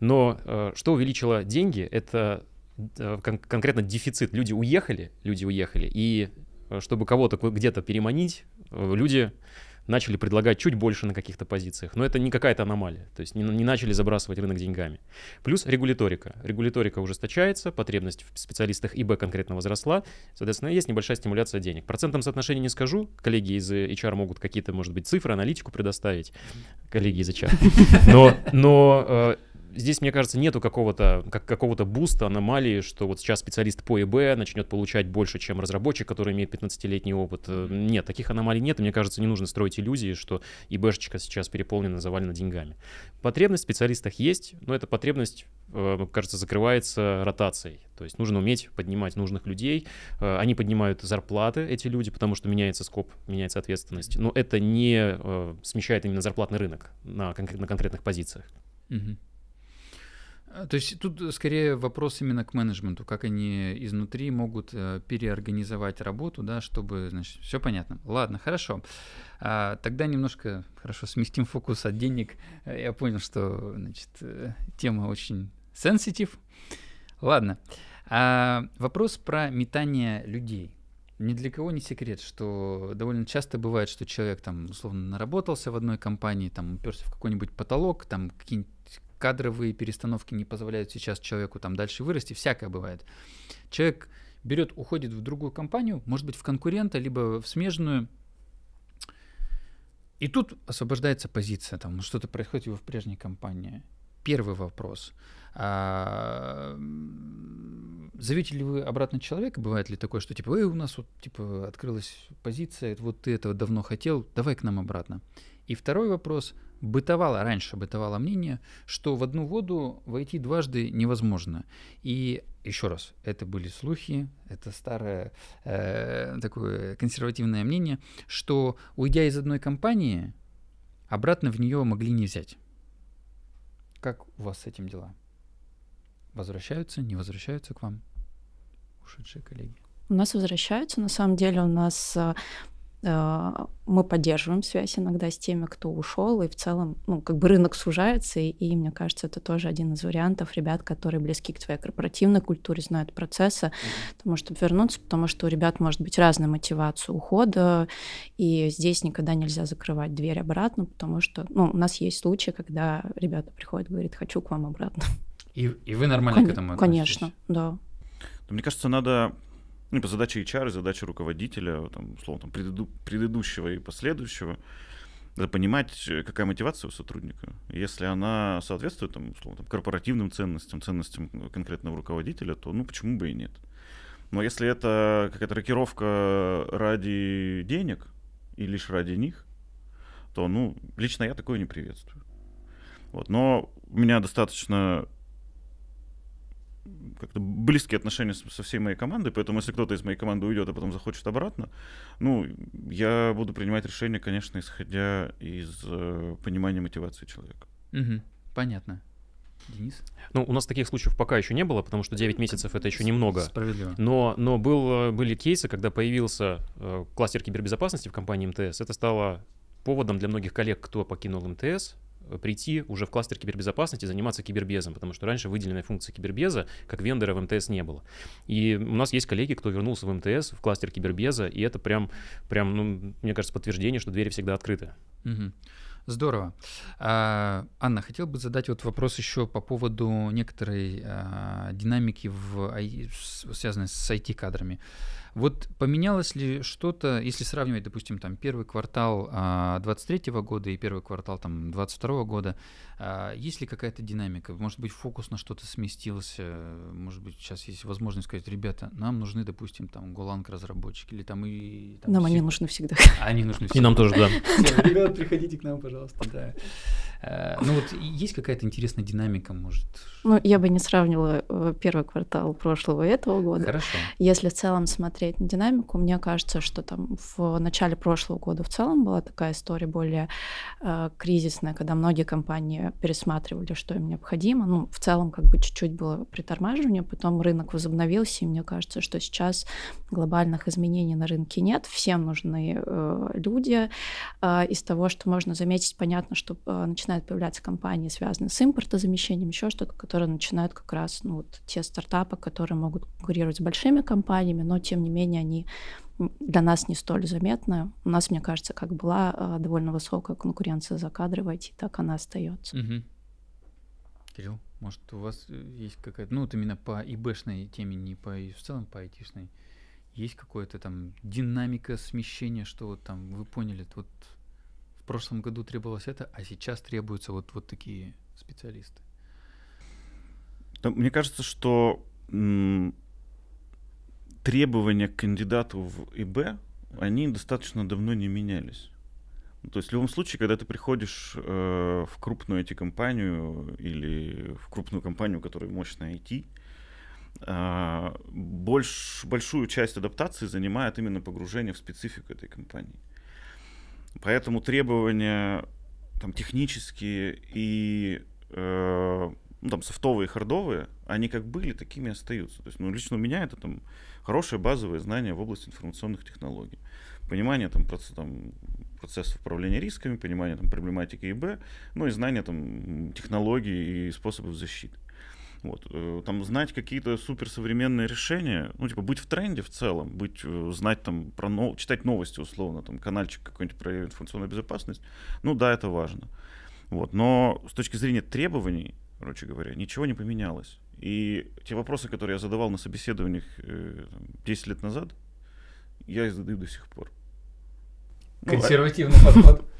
Но э, что увеличило деньги, это конкретно дефицит. Люди уехали, люди уехали, и чтобы кого-то где-то переманить, люди начали предлагать чуть больше на каких-то позициях. Но это не какая-то аномалия, то есть не, не начали забрасывать рынок деньгами. Плюс регуляторика. Регуляторика ужесточается, потребность в специалистах ИБ конкретно возросла, соответственно, есть небольшая стимуляция денег. Процентом соотношения не скажу, коллеги из HR могут какие-то, может быть, цифры, аналитику предоставить, коллеги из HR. Но, но э, здесь, мне кажется, нету какого-то как, какого-то буста, аномалии, что вот сейчас специалист по ИБ начнет получать больше, чем разработчик, который имеет 15-летний опыт. Э, нет, таких аномалий нет, мне кажется, не нужно строить иллюзии, что ИБшечка сейчас переполнена, завалена деньгами. Потребность в специалистах есть, но эта потребность, э, кажется, закрывается ротацией. То есть нужно уметь поднимать нужных людей. Э, они поднимают зарплаты, эти люди, потому что меняется скоп, меняется ответственность. Но это не смещает именно зарплатный рынок на, конкретных позициях. Угу. А, то есть тут э, скорее вопрос именно к менеджменту, как они изнутри могут э, переорганизовать работу, да, чтобы, значит, все понятно. Ладно, хорошо. А, тогда немножко, хорошо, сместим фокус от денег. Э, я понял, что, значит, тема очень сенситив. Ладно. А, вопрос про метание людей. Ни для кого не секрет, что довольно часто бывает, что человек там условно наработался в одной компании, там уперся в какой-нибудь потолок, там какие-нибудь кадровые перестановки не позволяют сейчас человеку там дальше вырасти, всякое бывает. Человек берет, уходит в другую компанию, может быть, в конкурента, либо в смежную, и тут освобождается позиция, там ну, что-то происходит его в прежней компании. Первый вопрос. А, зовете ли вы обратно человека? Бывает ли такое, что типа, эй, у нас вот типа открылась позиция, вот ты этого давно хотел, давай к нам обратно. И второй вопрос. Бытовало, раньше бытовало мнение, что в одну воду войти дважды невозможно. И еще раз, это были слухи, это старое э, такое консервативное мнение, что уйдя из одной компании, обратно в нее могли не взять. Как у вас с этим дела? Возвращаются, не возвращаются к вам ушедшие коллеги? У нас возвращаются, на самом деле у нас э, а, мы поддерживаем связь иногда с теми, кто ушел, и в целом, ну, как бы рынок сужается, и, и мне кажется, это тоже один из вариантов ребят, которые близки к твоей корпоративной культуре, знают процессы, потому что вернуться, потому что у ребят может быть разная мотивация ухода, и здесь никогда нельзя закрывать дверь обратно, потому что, ну, у нас есть случаи, когда ребята приходят, говорят, хочу к вам обратно. И, и вы нормально Кон- к этому относитесь? Конечно, да. мне кажется, надо ну, по типа, задаче HR, задача руководителя, там, условно, там, предыду, предыдущего и последующего, это понимать, э, какая мотивация у сотрудника. Если она соответствует там, условно, там, корпоративным ценностям, ценностям конкретного руководителя, то ну почему бы и нет. Но если это какая-то рокировка ради денег и лишь ради них, то ну лично я такое не приветствую. Вот. Но у меня достаточно как-то близкие отношения со всей моей командой, поэтому если кто-то из моей команды уйдет, а потом захочет обратно, ну, я буду принимать решение, конечно, исходя из э, понимания мотивации человека. Угу, понятно. Денис? Ну, у нас таких случаев пока еще не было, потому что 9 месяцев это еще немного. Справедливо. Но, но был, э, были кейсы, когда появился э, кластер кибербезопасности в компании МТС. Это стало поводом для многих коллег, кто покинул МТС, прийти уже в кластер кибербезопасности и заниматься кибербезом, потому что раньше выделенной функции кибербеза как вендора в МТС не было. И у нас есть коллеги, кто вернулся в МТС, в кластер кибербеза, и это прям, прям ну, мне кажется, подтверждение, что двери всегда открыты. Угу. Здорово. А, Анна, хотел бы задать вот вопрос еще по поводу некоторой а, динамики, в, связанной с IT-кадрами. Вот поменялось ли что-то, если сравнивать, допустим, там первый квартал а, 23 года и первый квартал там 22 года, а, есть ли какая-то динамика? Может быть, фокус на что-то сместился? Может быть, сейчас есть возможность сказать, ребята, нам нужны, допустим, там голанг разработчики или там и... Там, нам все... они нужны всегда. Они нужны всегда. И нам тоже, да. Ребята, приходите к нам, пожалуйста, да. А, ну вот есть какая-то интересная динамика, может? Ну, я бы не сравнивала э, первый квартал прошлого и этого года. Хорошо. Если в целом смотреть смотреть на динамику, мне кажется, что там в начале прошлого года в целом была такая история более э, кризисная, когда многие компании пересматривали, что им необходимо. Ну, в целом как бы чуть-чуть было притормаживание, потом рынок возобновился, и мне кажется, что сейчас глобальных изменений на рынке нет, всем нужны э, люди. Э, из того, что можно заметить, понятно, что э, начинают появляться компании, связанные с импортозамещением, еще что-то, которые начинают как раз ну, вот, те стартапы, которые могут конкурировать с большими компаниями, но тем не не менее они для нас не столь заметны. У нас, мне кажется, как была э, довольно высокая конкуренция за кадры в IT, так она остается. Угу. Кирилл, может, у вас э, есть какая-то, ну вот именно по ИБшной теме, не по в целом по айтишной, есть какое то там динамика смещения, что вот там вы поняли, вот в прошлом году требовалось это, а сейчас требуются вот, вот такие специалисты? Мне кажется, что требования к кандидату в ИБ, они достаточно давно не менялись. То есть в любом случае, когда ты приходишь э, в крупную эти компанию или в крупную компанию, которая мощная IT, э, больш, большую часть адаптации занимает именно погружение в специфику этой компании. Поэтому требования там, технические и э, ну, там, софтовые хардовые — они как были, такими остаются. То есть, ну, лично у меня это там хорошее базовое знание в области информационных технологий. Понимание там, процесс, там, процессов управления рисками, понимание там, проблематики ИБ, ну и знание там, технологий и способов защиты. Вот. Э, там знать какие-то суперсовременные решения, ну, типа, быть в тренде в целом, быть, э, знать там про нов... читать новости условно, там, каналчик какой-нибудь про информационную безопасность, ну да, это важно. Вот. Но с точки зрения требований, короче говоря, ничего не поменялось. И те вопросы, которые я задавал на собеседованиях э, 10 лет назад, я их задаю до сих пор. Ну, Консервативный а- подход.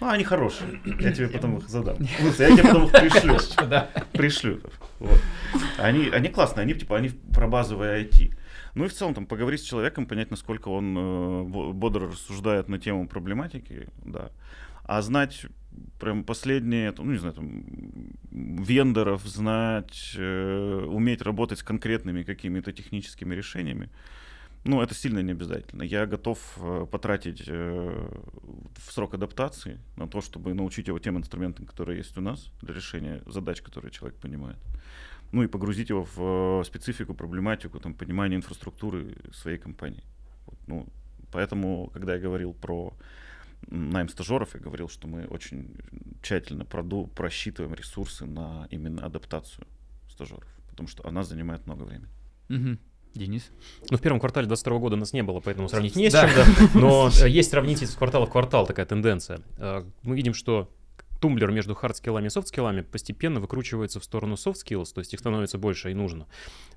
Ну, они хорошие. Я тебе потом их задам. Я тебе потом их пришлю. Пришлю. Они, они классные, они типа они про базовое IT. Ну и в целом там поговорить с человеком, понять, насколько он э, бодро рассуждает на тему проблематики, да. А знать прям последние, ну не знаю, там, вендоров знать, э, уметь работать с конкретными какими-то техническими решениями. Ну, это сильно не обязательно. Я готов э, потратить э, в срок адаптации на то, чтобы научить его тем инструментам, которые есть у нас для решения задач, которые человек понимает. Ну и погрузить его в э, специфику, проблематику, там, понимание инфраструктуры своей компании. Вот, ну, поэтому, когда я говорил про найм стажеров, я говорил, что мы очень тщательно проду, просчитываем ресурсы на именно адаптацию стажеров, потому что она занимает много времени. Угу. Денис? Ну, в первом квартале 2022 года нас не было, поэтому сравнить не с чем, да. да. но есть сравнить из квартала в квартал такая тенденция. Э, мы видим, что тумблер между хардскиллами и софтскиллами постепенно выкручивается в сторону софтскиллс, то есть их становится больше и нужно.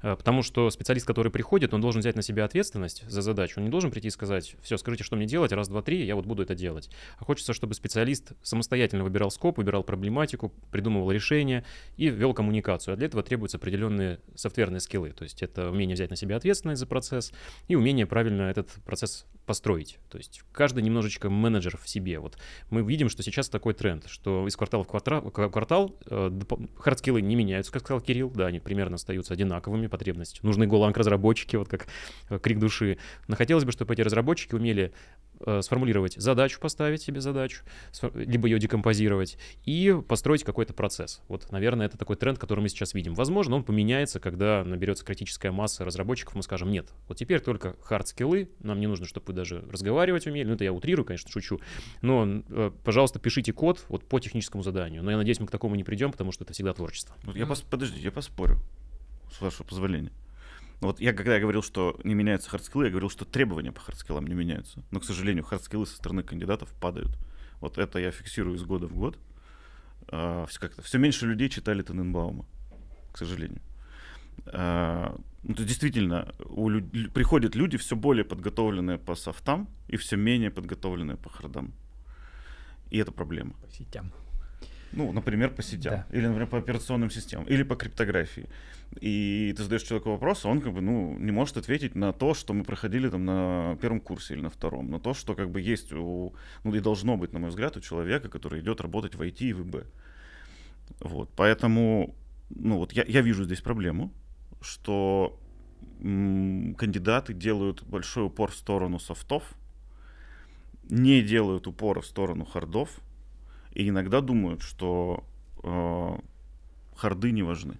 Э, потому что специалист, который приходит, он должен взять на себя ответственность за задачу. Он не должен прийти и сказать, все, скажите, что мне делать, раз, два, три, я вот буду это делать. А хочется, чтобы специалист самостоятельно выбирал скоп, выбирал проблематику, придумывал решение и вел коммуникацию. А для этого требуются определенные софтверные скиллы. То есть это умение взять на себя ответственность за процесс и умение правильно этот процесс построить. То есть каждый немножечко менеджер в себе. Вот мы видим, что сейчас такой тренд, что из квартала в квартал, квартал э, хардскиллы не меняются, как сказал Кирилл, да, они примерно остаются одинаковыми, потребности. Нужны голанг разработчики, вот как э, крик души. Но хотелось бы, чтобы эти разработчики умели Э, сформулировать задачу, поставить себе задачу, либо ее декомпозировать и построить какой-то процесс. Вот, наверное, это такой тренд, который мы сейчас видим. Возможно, он поменяется, когда наберется критическая масса разработчиков, мы скажем, нет, вот теперь только хард-скиллы, нам не нужно, чтобы вы даже разговаривать умели, ну это я утрирую, конечно, шучу, но, э, пожалуйста, пишите код вот по техническому заданию, но я надеюсь, мы к такому не придем, потому что это всегда творчество. Я пос... Подождите, я поспорю, с вашего позволения. Ну, вот я, когда я говорил, что не меняются хардскиллы, я говорил, что требования по хардскиллам не меняются. Но, к сожалению, хардскиллы со стороны кандидатов падают. Вот это я фиксирую из года в год. А, все, как-то, все меньше людей читали Тененбаума, к сожалению. А, ну, то действительно, у люд... приходят люди все более подготовленные по софтам и все менее подготовленные по хардам. И это проблема. По сетям. Ну, например, по сетям, да. или, например, по операционным системам, или по криптографии. И ты задаешь человеку вопрос, а он как бы, ну, не может ответить на то, что мы проходили там на первом курсе или на втором, на то, что как бы есть у, ну, и должно быть, на мой взгляд, у человека, который идет работать в IT и в ИБ. Вот, поэтому, ну, вот я, я вижу здесь проблему, что м- кандидаты делают большой упор в сторону софтов, не делают упора в сторону хардов, и иногда думают, что э, харды не важны.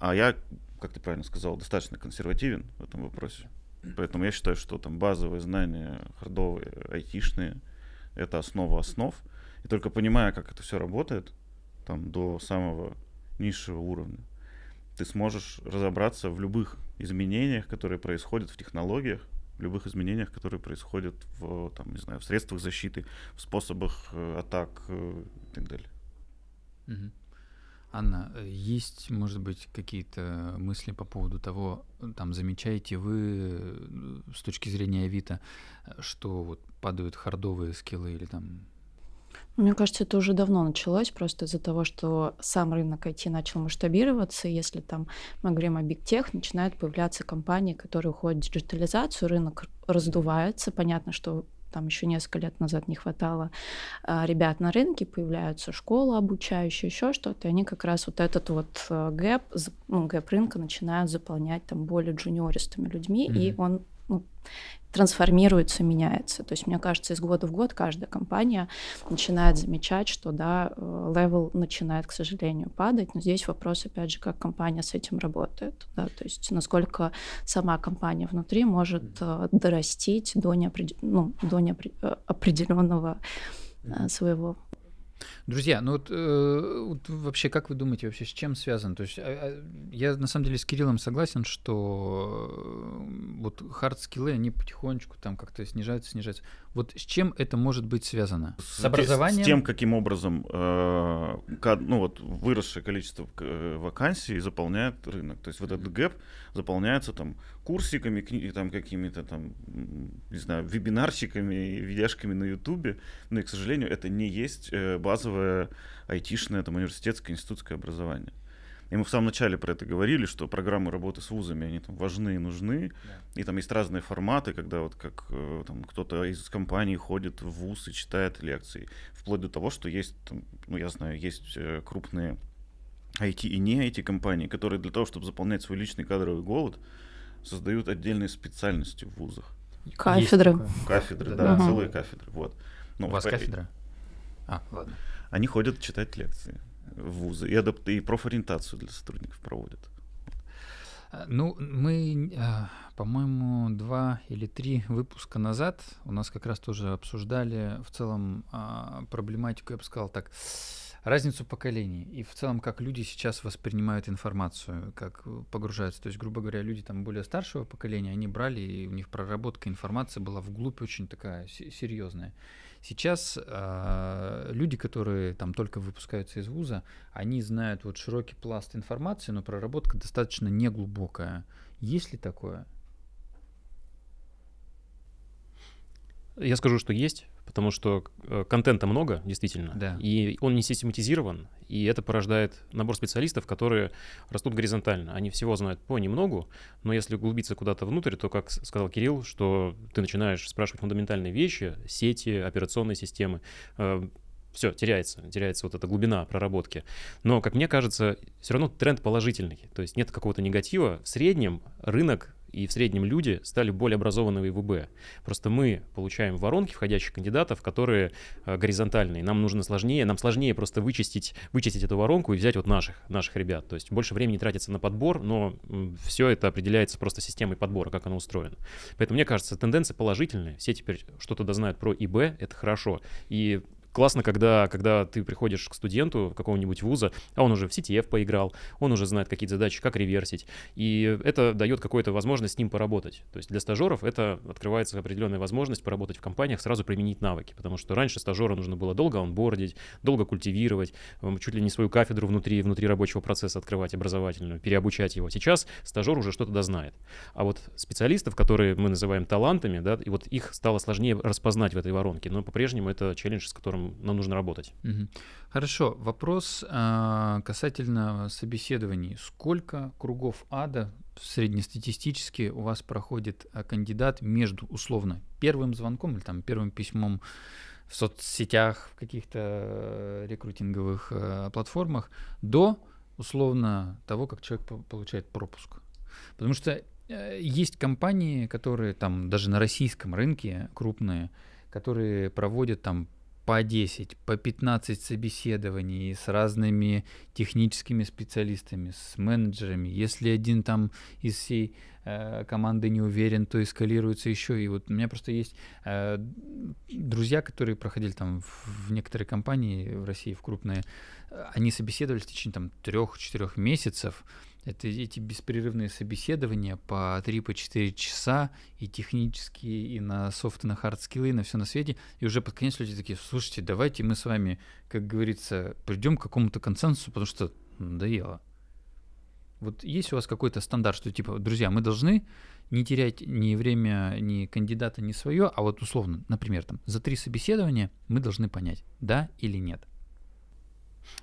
А я, как ты правильно сказал, достаточно консервативен в этом вопросе. Поэтому я считаю, что там базовые знания хардовые, айтишные, это основа основ. И только понимая, как это все работает, там до самого низшего уровня, ты сможешь разобраться в любых изменениях, которые происходят в технологиях, любых изменениях, которые происходят в, там, не знаю, в средствах защиты, в способах э, атак э, и так далее. Анна, э, есть, может быть, какие-то мысли по поводу того, там, замечаете вы с точки зрения Авито, что вот падают хардовые скиллы или там мне кажется, это уже давно началось, просто из-за того, что сам рынок IT начал масштабироваться. если там мы говорим о big tech, начинают появляться компании, которые уходят в диджитализацию, рынок раздувается. Понятно, что там еще несколько лет назад не хватало а, ребят на рынке, появляются школы обучающие, еще что-то, и они как раз вот этот вот э, гэп, ну, гэп рынка начинают заполнять там более джуниористыми людьми, mm-hmm. и он ну, трансформируется, меняется. То есть, мне кажется, из года в год каждая компания начинает замечать, что, да, э, левел начинает, к сожалению, падать. Но здесь вопрос, опять же, как компания с этим работает. Да? То есть, насколько сама компания внутри может э, дорастить до, неопредел... ну, до неопределенного э, своего Друзья, ну вот, э, вот вообще как вы думаете, вообще с чем связан? То есть а, а, я на самом деле с Кириллом согласен, что э, вот хард-скиллы, они потихонечку там как-то снижаются, снижаются. Вот с чем это может быть связано? С, с образованием? С тем, каким образом э, ну, вот, выросшее количество э, вакансий заполняет рынок. То есть вот этот гэп заполняется там курсиками, кни- там какими-то там, не знаю, вебинарщиками, видяшками на ютубе. Но и, к сожалению, это не есть э, базовое айтишное, там, университетское, институтское образование. И мы в самом начале про это говорили, что программы работы с вузами, они там важны и нужны. Да. И там есть разные форматы, когда вот как э, там кто-то из компании ходит в вуз и читает лекции. Вплоть до того, что есть, там, ну я знаю, есть э, крупные IT и не IT компании, которые для того, чтобы заполнять свой личный кадровый голод, создают отдельные специальности в вузах. Кафедры. Кафедры, да, да. целые кафедры. Вот. Ну, У вас кафедра? А, ладно. Они ходят читать лекции в вузы, и, адап- и профориентацию для сотрудников проводят. А, ну, мы, а, по-моему, два или три выпуска назад у нас как раз тоже обсуждали в целом а, проблематику, я бы сказал так, разницу поколений и в целом, как люди сейчас воспринимают информацию, как погружаются. То есть, грубо говоря, люди там более старшего поколения, они брали, и у них проработка информации была вглубь очень такая серьезная. Сейчас э, люди, которые там только выпускаются из вуза, они знают вот широкий пласт информации, но проработка достаточно неглубокая. Есть ли такое? Я скажу, что есть потому что э, контента много, действительно, да. и он не систематизирован, и это порождает набор специалистов, которые растут горизонтально. Они всего знают понемногу, но если углубиться куда-то внутрь, то, как сказал Кирилл, что ты начинаешь спрашивать фундаментальные вещи, сети, операционные системы, э, все, теряется, теряется вот эта глубина проработки. Но, как мне кажется, все равно тренд положительный. То есть нет какого-то негатива. В среднем рынок и в среднем люди стали более образованными в ИБ. Просто мы получаем воронки входящих кандидатов, которые э, горизонтальные. Нам нужно сложнее, нам сложнее просто вычистить, вычистить эту воронку и взять вот наших, наших ребят. То есть больше времени тратится на подбор, но все это определяется просто системой подбора, как она устроена. Поэтому, мне кажется, тенденция положительная. Все теперь что-то дознают про ИБ, это хорошо. И классно, когда, когда ты приходишь к студенту какого-нибудь вуза, а он уже в CTF поиграл, он уже знает какие-то задачи, как реверсить, и это дает какую-то возможность с ним поработать. То есть для стажеров это открывается определенная возможность поработать в компаниях, сразу применить навыки, потому что раньше стажера нужно было долго онбордить, долго культивировать, э, чуть ли не свою кафедру внутри, внутри рабочего процесса открывать образовательную, переобучать его. Сейчас стажер уже что-то дознает. А вот специалистов, которые мы называем талантами, да, и вот их стало сложнее распознать в этой воронке, но по-прежнему это челлендж, с которым нам нужно работать. Хорошо. Вопрос а, касательно собеседований. Сколько кругов ада среднестатистически у вас проходит а, кандидат между условно первым звонком или там первым письмом в соцсетях, в каких-то э, рекрутинговых э, платформах до условно того, как человек получает пропуск. Потому что э, есть компании, которые там даже на российском рынке крупные, которые проводят там по 10, по 15 собеседований с разными техническими специалистами, с менеджерами. Если один там из всей э, команды не уверен, то эскалируется еще. И вот у меня просто есть э, друзья, которые проходили там в, в некоторые компании в России, в крупные, они собеседовали в течение там трех-четырех месяцев, это эти беспрерывные собеседования по 3-4 по часа и технические, и на софт, и на хард скиллы, и на все на свете. И уже под конец люди такие, слушайте, давайте мы с вами, как говорится, придем к какому-то консенсусу, потому что надоело. Вот есть у вас какой-то стандарт, что типа, друзья, мы должны не терять ни время, ни кандидата, ни свое, а вот условно, например, там, за три собеседования мы должны понять, да или нет.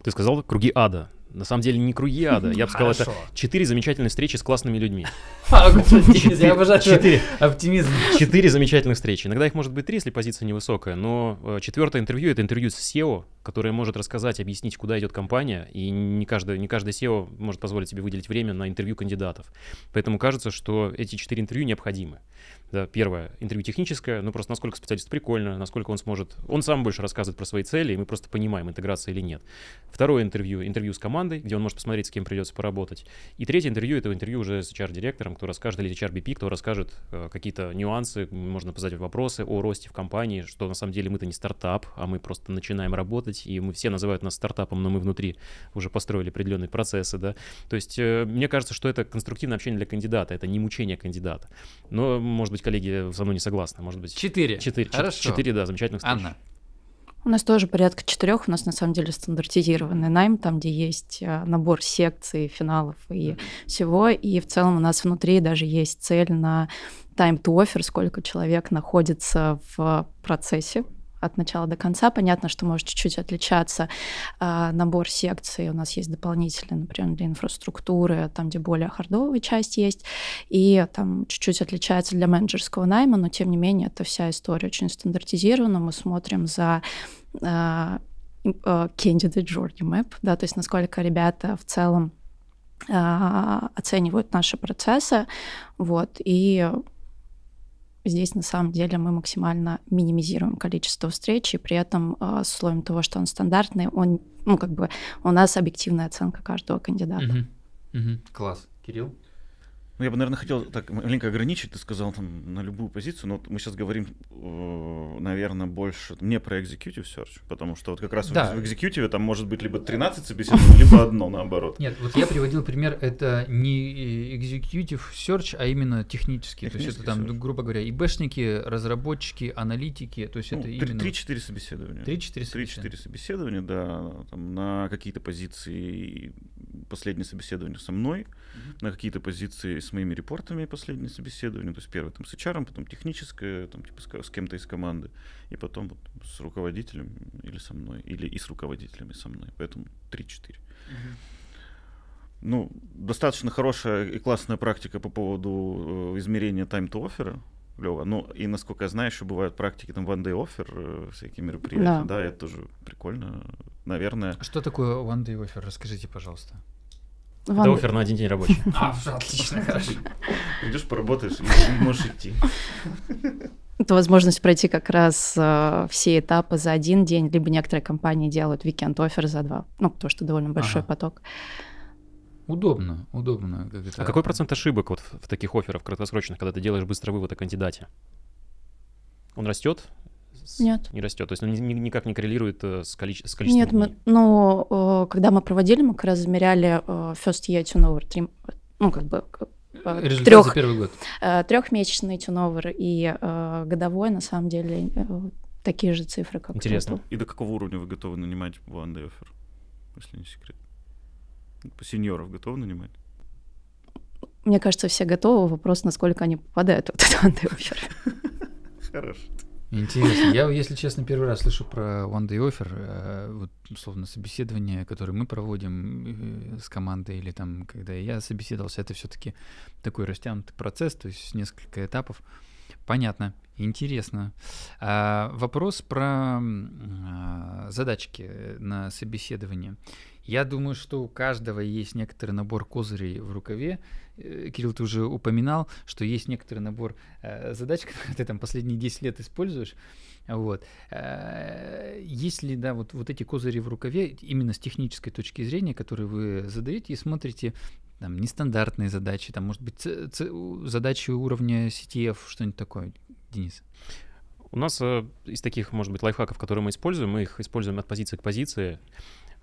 Ты сказал круги ада. На самом деле не круиада. Я бы сказал, это четыре замечательные встречи с классными людьми. А, Я обожаю оптимизм. Четыре замечательных встречи. Иногда их может быть три, если позиция невысокая, но э, четвертое интервью — это интервью с SEO, которая может рассказать, объяснить, куда идет компания, и не каждый, не каждый SEO может позволить себе выделить время на интервью кандидатов. Поэтому кажется, что эти четыре интервью необходимы. Да, первое, интервью техническое, ну просто насколько специалист прикольно, насколько он сможет, он сам больше рассказывает про свои цели, и мы просто понимаем, интеграция или нет. Второе интервью, интервью с командой, где он может посмотреть, с кем придется поработать. И третье интервью, это интервью уже с HR-директором, кто расскажет, или HR-BP, кто расскажет э, какие-то нюансы, можно задать вопросы о росте в компании, что на самом деле мы-то не стартап, а мы просто начинаем работать, работать, и мы все называют нас стартапом, но мы внутри уже построили определенные процессы, да. То есть э, мне кажется, что это конструктивное общение для кандидата, это не мучение кандидата. Но, может быть, коллеги со мной не согласны, может быть. Четыре. Четыре, Хорошо. четыре да, замечательных встреч. Анна. У нас тоже порядка четырех. У нас на самом деле стандартизированный найм, там, где есть э, набор секций, финалов и всего. И в целом у нас внутри даже есть цель на time to offer, сколько человек находится в процессе от начала до конца. Понятно, что может чуть-чуть отличаться а, набор секций. У нас есть дополнительные, например, для инфраструктуры, там, где более хардовая часть есть, и там чуть-чуть отличается для менеджерского найма, но тем не менее это вся история очень стандартизирована. Мы смотрим за а, а, candidate journey map, да, то есть насколько ребята в целом а, оценивают наши процессы, вот, и Здесь на самом деле мы максимально минимизируем количество встреч, и при этом э, с условием того, что он стандартный, он, ну, как бы у нас объективная оценка каждого кандидата. Угу. Угу. Класс. Кирилл? Ну, я бы, наверное, хотел так маленько ограничить, ты сказал там на любую позицию, но вот мы сейчас говорим, э, наверное, больше не про executive search, потому что вот как раз да. в executive там может быть либо 13 собеседований, либо одно наоборот. Нет, вот я приводил пример, это не executive э, search, а именно технический. то есть это там, грубо говоря, и разработчики, аналитики, то есть это ну, именно... 3-4 собеседования. 3-4 собеседования. 3-4 собеседования, да, там, на какие-то позиции последнее собеседование со мной, mm-hmm. на какие-то позиции с моими репортами последнее собеседование, то есть первое там с HR, потом техническое, там типа с, с кем-то из команды, и потом вот, с руководителем или со мной, или и с руководителем со мной, поэтому 3-4. Mm-hmm. Ну, достаточно хорошая и классная практика по поводу э, измерения time to offer, клево. Ну, и насколько я знаю, еще бывают практики, там, one-day offer, э, всякие мероприятия, да. да, это тоже прикольно, наверное. Что такое one-day offer? Расскажите, пожалуйста. Ван... Это офер на один день рабочий. А, отлично, хорошо. Идешь, поработаешь, можешь идти. Это возможность пройти как раз э, все этапы за один день, либо некоторые компании делают викенд офер за два, ну, потому что довольно большой ага. поток. Удобно, удобно. Как это... А какой процент ошибок вот в, таких офферах краткосрочных, когда ты делаешь быстро вывод о кандидате? Он растет? Нет. Не растет. То есть он никак не коррелирует э, с, количе- с количеством. Нет, дней. мы, ну, э, когда мы проводили, мы как раз замеряли э, first year turnover, три, ну, как бы Результат трех, за первый год. Трехмесячный turnover и годовой, на самом деле, такие же цифры, как Интересно. И до какого уровня вы готовы нанимать в OneDFR, если не секрет? Сеньоров готовы нанимать? Мне кажется, все готовы. Вопрос, насколько они попадают в этот андеофер. Хорошо. Интересно. Я, если честно, первый раз слышу про One Day Offer, э, вот, условно, собеседование, которое мы проводим э, с командой, или там, когда я собеседовался, это все таки такой растянутый процесс, то есть несколько этапов. Понятно, интересно. А, вопрос про а, задачки на собеседование. Я думаю, что у каждого есть некоторый набор козырей в рукаве. Э, Кирилл, ты уже упоминал, что есть некоторый набор э, задач, которые ты там последние 10 лет используешь. Вот. Э, есть ли, да, вот, вот эти козыри в рукаве, именно с технической точки зрения, которые вы задаете и смотрите, там, нестандартные задачи, там, может быть, ц- ц- задачи уровня CTF, что-нибудь такое, Денис? У нас э, из таких, может быть, лайфхаков, которые мы используем, мы их используем от позиции к позиции.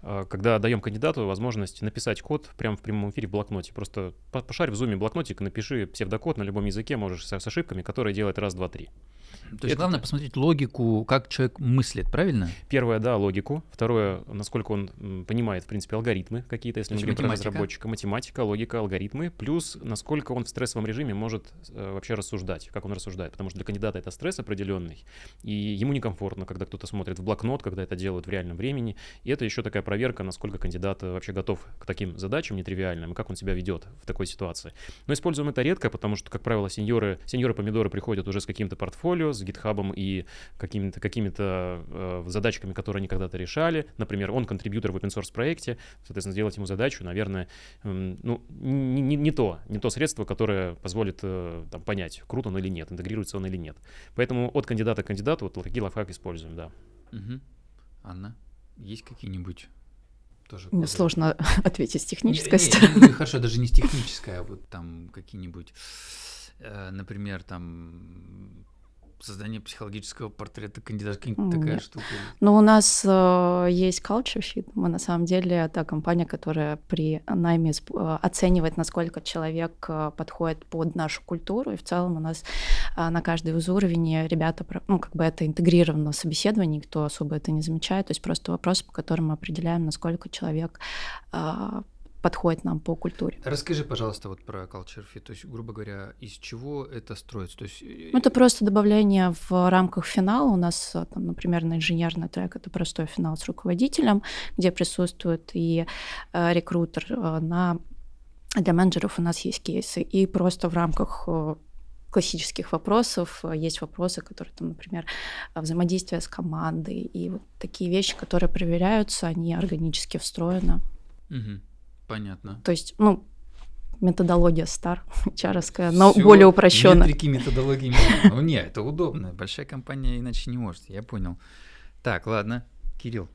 Э, когда даем кандидату возможность написать код прямо в прямом эфире в блокноте. Просто пошарь в зуме блокнотик, напиши псевдокод на любом языке, можешь с ошибками, которые делает раз, два, три. То есть это... главное посмотреть логику, как человек мыслит, правильно? Первое, да, логику. Второе, насколько он понимает, в принципе, алгоритмы какие-то, если мы говорим математика. про разработчика. Математика, логика, алгоритмы. Плюс, насколько он в стрессовом режиме может э, вообще рассуждать, как он рассуждает. Потому что для кандидата это стресс определенный, и ему некомфортно, когда кто-то смотрит в блокнот, когда это делают в реальном времени. И это еще такая проверка, насколько кандидат э, вообще готов к таким задачам нетривиальным, и как он себя ведет в такой ситуации. Но используем это редко, потому что, как правило, сеньоры, сеньоры-помидоры приходят уже с каким-то портфолио, портфолио, с GitHub и какими-то какими э, задачками, которые они когда-то решали. Например, он контрибьютор в open source проекте, соответственно, сделать ему задачу, наверное, э, ну, не, не, не то, не то средство, которое позволит э, там, понять, круто он или нет, интегрируется он или нет. Поэтому от кандидата к кандидату вот такие лайфхаки используем, да. Угу. Анна, есть какие-нибудь тоже. Коды. Сложно ответить с технической не, стороны. не, не, хорошо, даже не с технической, а вот там какие-нибудь, э, например, там создание психологического портрета кандидата, такая Нет. штука? Ну, у нас э, есть culture sheet. Мы на самом деле это компания, которая при найме э, оценивает, насколько человек э, подходит под нашу культуру. И в целом у нас э, на каждый из уровней ребята, ну, как бы это интегрировано в собеседование, никто особо это не замечает. То есть просто вопросы, по которым мы определяем, насколько человек э, подходит нам по культуре. Расскажи, пожалуйста, вот про culture fit, то есть, грубо говоря, из чего это строится? То есть... Э, ну, это просто добавление в рамках финала. У нас, э, там, например, на инженерный трек это простой финал с руководителем, где присутствует и э, рекрутер на для менеджеров у нас есть кейсы, и просто в рамках классических вопросов есть вопросы, которые там, например, взаимодействие с командой и вот такие вещи, которые проверяются, они органически встроены. Угу. Понятно. То есть, ну, методология стар, чаровская, но Всё, более упрощенная. Метрики, методологии. Ну, не, это удобно. Большая компания иначе не может, я понял. Так, ладно, Кирилл.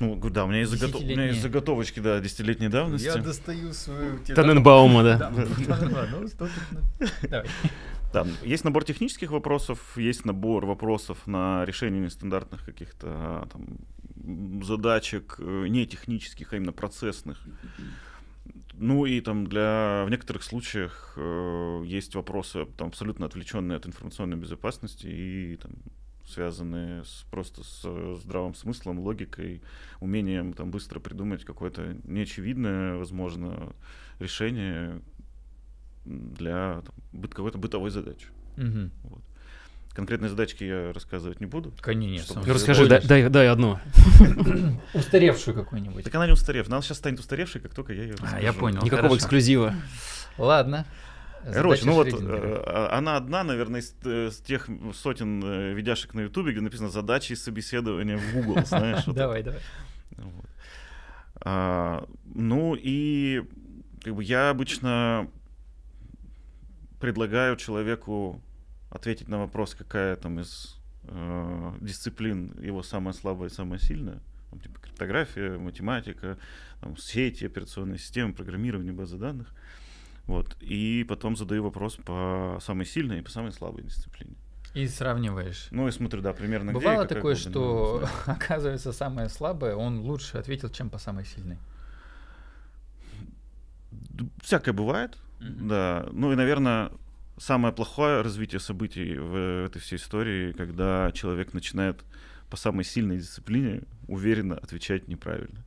Ну, да, у меня есть, заготов... у меня есть заготовочки, да, десятилетней давности. Я достаю свою... Тиран... Таненбаума, да. Ну, Давай. Да, есть набор технических вопросов, есть набор вопросов на решение нестандартных каких-то а, там, задачек, э, не технических, а именно процессных. Ну и там для в некоторых случаях э, есть вопросы там абсолютно отвлеченные от информационной безопасности и там связанные с, просто с э, здравым смыслом, логикой, умением там быстро придумать какое-то неочевидное, возможно, решение, для какой-то бытовой задачи. Угу. Вот. Конкретные задачки я рассказывать не буду. Конечно. Расскажи, дай, дай, дай одну. Устаревшую какую-нибудь. Так она не устаревшая. Она сейчас станет устаревшей, как только я ее расскажу. А, я понял. Никакого хорошо. эксклюзива. Ладно. Короче, э, ну вот э, а, она одна, наверное, из, из э, тех сотен видяшек на Ютубе, где написано задачи из собеседования в Google, знаешь. Давай, давай. А, ну и как бы я обычно предлагаю человеку ответить на вопрос, какая там из э, дисциплин его самая слабая и самая сильная. Там, типа криптография, математика, там, сети, операционные системы, программирование базы данных. Вот. И потом задаю вопрос по самой сильной и по самой слабой дисциплине. И сравниваешь. Ну и смотрю, да, примерно Бывало где, такое, что оказывается самая слабая, он лучше ответил, чем по самой сильной? Всякое бывает. Mm-hmm. Да. Ну и, наверное, самое плохое развитие событий в этой всей истории, когда человек начинает по самой сильной дисциплине уверенно отвечать неправильно.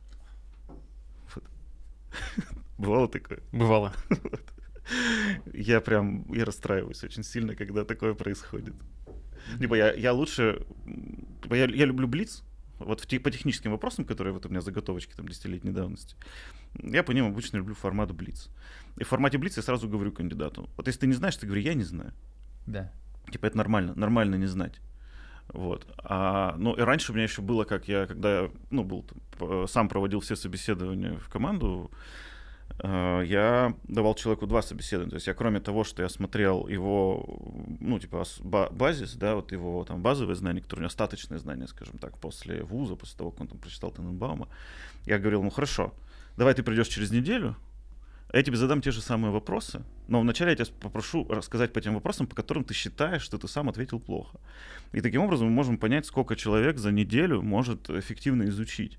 Вот. Бывало такое? Бывало. Вот. Я прям, я расстраиваюсь очень сильно, когда такое происходит. Либо я, я лучше, типа, я, я люблю блиц, вот в, по техническим вопросам, которые вот у меня заготовочки там десятилетней давности. Я по ним обычно люблю формат Блиц. И в формате Блиц я сразу говорю кандидату. Вот если ты не знаешь, ты говоришь, я не знаю. Да. Типа это нормально, нормально не знать. Вот. А, ну и раньше у меня еще было, как я, когда ну, был, сам проводил все собеседования в команду, э, я давал человеку два собеседования. То есть я, кроме того, что я смотрел его, ну, типа, базис, да, вот его там базовые знания, которые у него остаточные знания, скажем так, после вуза, после того, как он там прочитал Тененбаума, я говорил ему, хорошо, давай ты придешь через неделю, я тебе задам те же самые вопросы, но вначале я тебя попрошу рассказать по тем вопросам, по которым ты считаешь, что ты сам ответил плохо. И таким образом мы можем понять, сколько человек за неделю может эффективно изучить.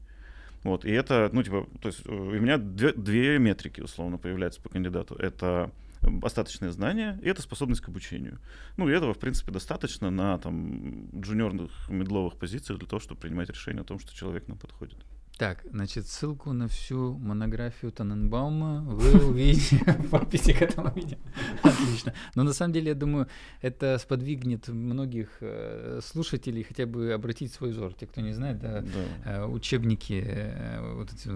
Вот, и это, ну, типа, то есть э, у меня две, две метрики, условно, появляются по кандидату. Это остаточные знания, и это способность к обучению. Ну, и этого, в принципе, достаточно на там джуниорных медловых позициях для того, чтобы принимать решение о том, что человек нам подходит. Так, значит, ссылку на всю монографию Таненбаума вы увидите в описи к этому видео. Отлично. Но на самом деле, я думаю, это сподвигнет многих э, слушателей хотя бы обратить свой взор. Те, кто не знает, да. Э, учебники э, вот эти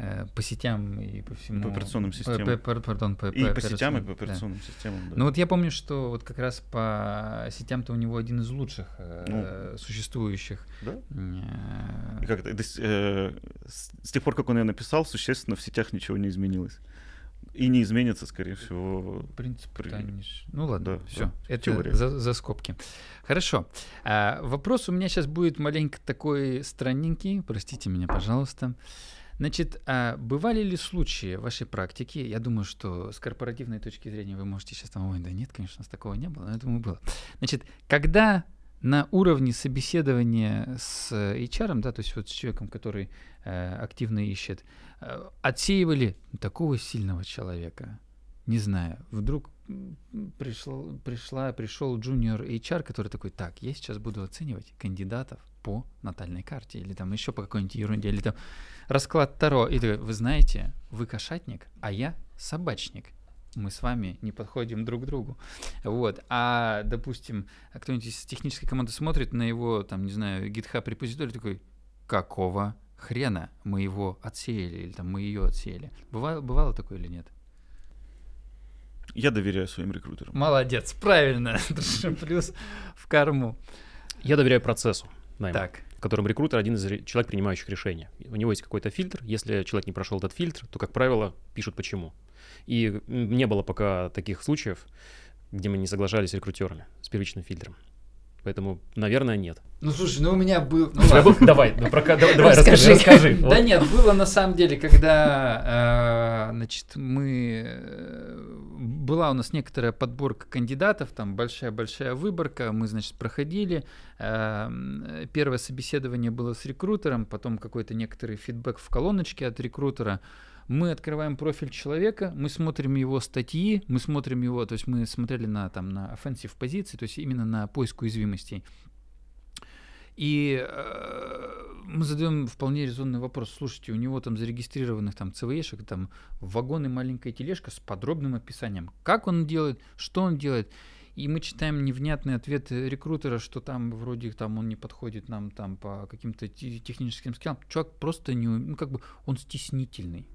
Э, по сетям и по всему. по операционным системам. По, по, пардон, по, и по, по сетям, и по операционным да. системам. Да. Ну вот я помню, что вот как раз по сетям-то у него один из лучших э, ну, э, существующих. Да? Э, и как э, с тех пор, как он ее написал, существенно в сетях ничего не изменилось. И не изменится, скорее всего. Принцип при... Ну ладно, да, все. Да. Это Теория. За, за скобки. Хорошо. А, вопрос у меня сейчас будет маленько такой странненький. Простите меня, пожалуйста. А, Значит, а бывали ли случаи в вашей практике? Я думаю, что с корпоративной точки зрения вы можете сейчас там, ой, да нет, конечно, у нас такого не было, но я думаю, было. Значит, когда на уровне собеседования с э, HR, да, то есть вот с человеком, который э, активно ищет, э, отсеивали такого сильного человека, не знаю, вдруг пришел, пришла, пришел junior HR, который такой, так, я сейчас буду оценивать кандидатов по натальной карте, или там еще по какой-нибудь ерунде, или там расклад Таро. И такой, вы знаете, вы кошатник, а я собачник. Мы с вами не подходим друг к другу. Вот. А, допустим, кто-нибудь из технической команды смотрит на его, там, не знаю, GitHub репозиторий такой, какого хрена мы его отсеяли, или там мы ее отсеяли. Бывало, бывало такое или нет? Я доверяю своим рекрутерам. Молодец, правильно. Плюс в корму. Я доверяю процессу. Найма. Так в котором рекрутер один из человек, принимающих решения. У него есть какой-то фильтр. Если человек не прошел этот фильтр, то, как правило, пишут почему. И не было пока таких случаев, где мы не соглашались с рекрутерами, с первичным фильтром. Поэтому, наверное, нет. Ну слушай, ну у меня был. Ну, ладно. Давай, ну, про... давай расскажи. расскажи. Вот. Да нет, было на самом деле, когда э, значит, мы э, была у нас некоторая подборка кандидатов, там большая-большая выборка, мы, значит, проходили. Э, первое собеседование было с рекрутером, потом какой-то некоторый фидбэк в колоночке от рекрутера мы открываем профиль человека, мы смотрим его статьи, мы смотрим его, то есть мы смотрели на, там, на offensive позиции, то есть именно на поиск уязвимостей. И э, мы задаем вполне резонный вопрос. Слушайте, у него там зарегистрированных там ЦВЕшек, там вагон и маленькая тележка с подробным описанием. Как он делает, что он делает. И мы читаем невнятный ответ рекрутера, что там вроде там он не подходит нам там по каким-то техническим скиллам. Чувак просто не, ну как бы он стеснительный.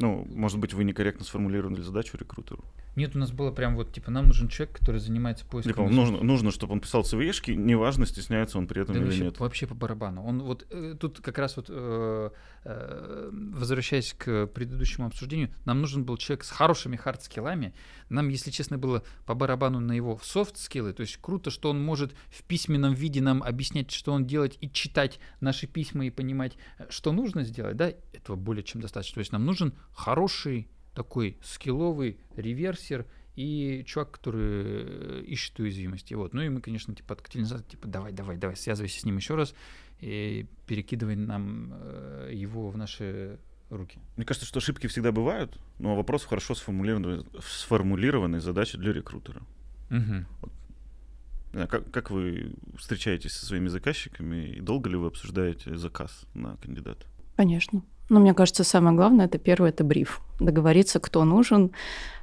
Ну, может быть, вы некорректно сформулировали задачу рекрутеру. Нет, у нас было прям вот, типа, нам нужен человек, который занимается поиском. Типа, нужно, нужно, чтобы он писал cve неважно, стесняется он при этом да или вообще, нет. Вообще по барабану. Он вот э, тут как раз вот, э, э, возвращаясь к предыдущему обсуждению, нам нужен был человек с хорошими хард-скиллами. Нам, если честно, было по барабану на его софт-скиллы. То есть круто, что он может в письменном виде нам объяснять, что он делает, и читать наши письма и понимать, э, что нужно сделать, да, этого более чем достаточно. То есть нам нужен хороший такой скилловый реверсер и чувак, который э, ищет уязвимости. Вот. Ну и мы, конечно, типа тактилизатор, типа давай, давай, давай, связывайся с ним еще раз и перекидывай нам э, его в наши руки. Мне кажется, что ошибки всегда бывают, но вопрос хорошо сформулированный, сформулированной задачи для рекрутера. Угу. Вот. как, как вы встречаетесь со своими заказчиками и долго ли вы обсуждаете заказ на кандидата? Конечно. Ну, мне кажется, самое главное, это первое, это бриф. Договориться, кто нужен,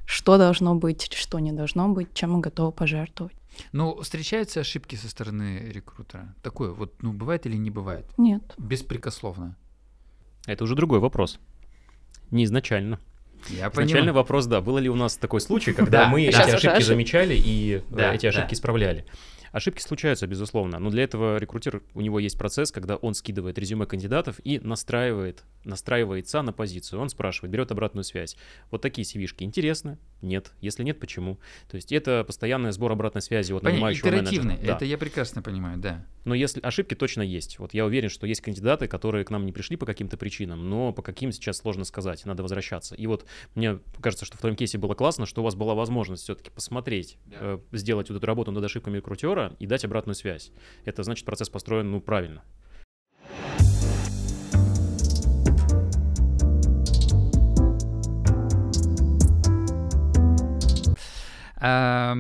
что должно быть, что не должно быть, чем мы готовы пожертвовать. Ну, встречаются ошибки со стороны рекрутера? Такое вот, ну, бывает или не бывает? Нет. Беспрекословно. Это уже другой вопрос. Не изначально. Я Изначально понимаю. вопрос, да, было ли у нас такой случай, когда мы эти ошибки замечали и э, эти ошибки исправляли. Ошибки случаются, безусловно, но для этого рекрутер, у него есть процесс, когда он скидывает резюме кандидатов и настраивает, настраивается на позицию. Он спрашивает, берет обратную связь. Вот такие cv интересны? Нет. Если нет, почему? То есть это постоянный сбор обратной связи от Понятно, нанимающего итеративный, менеджера. это да. я прекрасно понимаю, да. Но если ошибки точно есть. Вот я уверен, что есть кандидаты, которые к нам не пришли по каким-то причинам, но по каким сейчас сложно сказать, надо возвращаться. И вот мне кажется, что в твоем кейсе было классно, что у вас была возможность все-таки посмотреть, да. э, сделать вот эту работу над ошибками рекрутера, партнера и дать обратную связь. Это значит, процесс построен, ну, правильно. Э,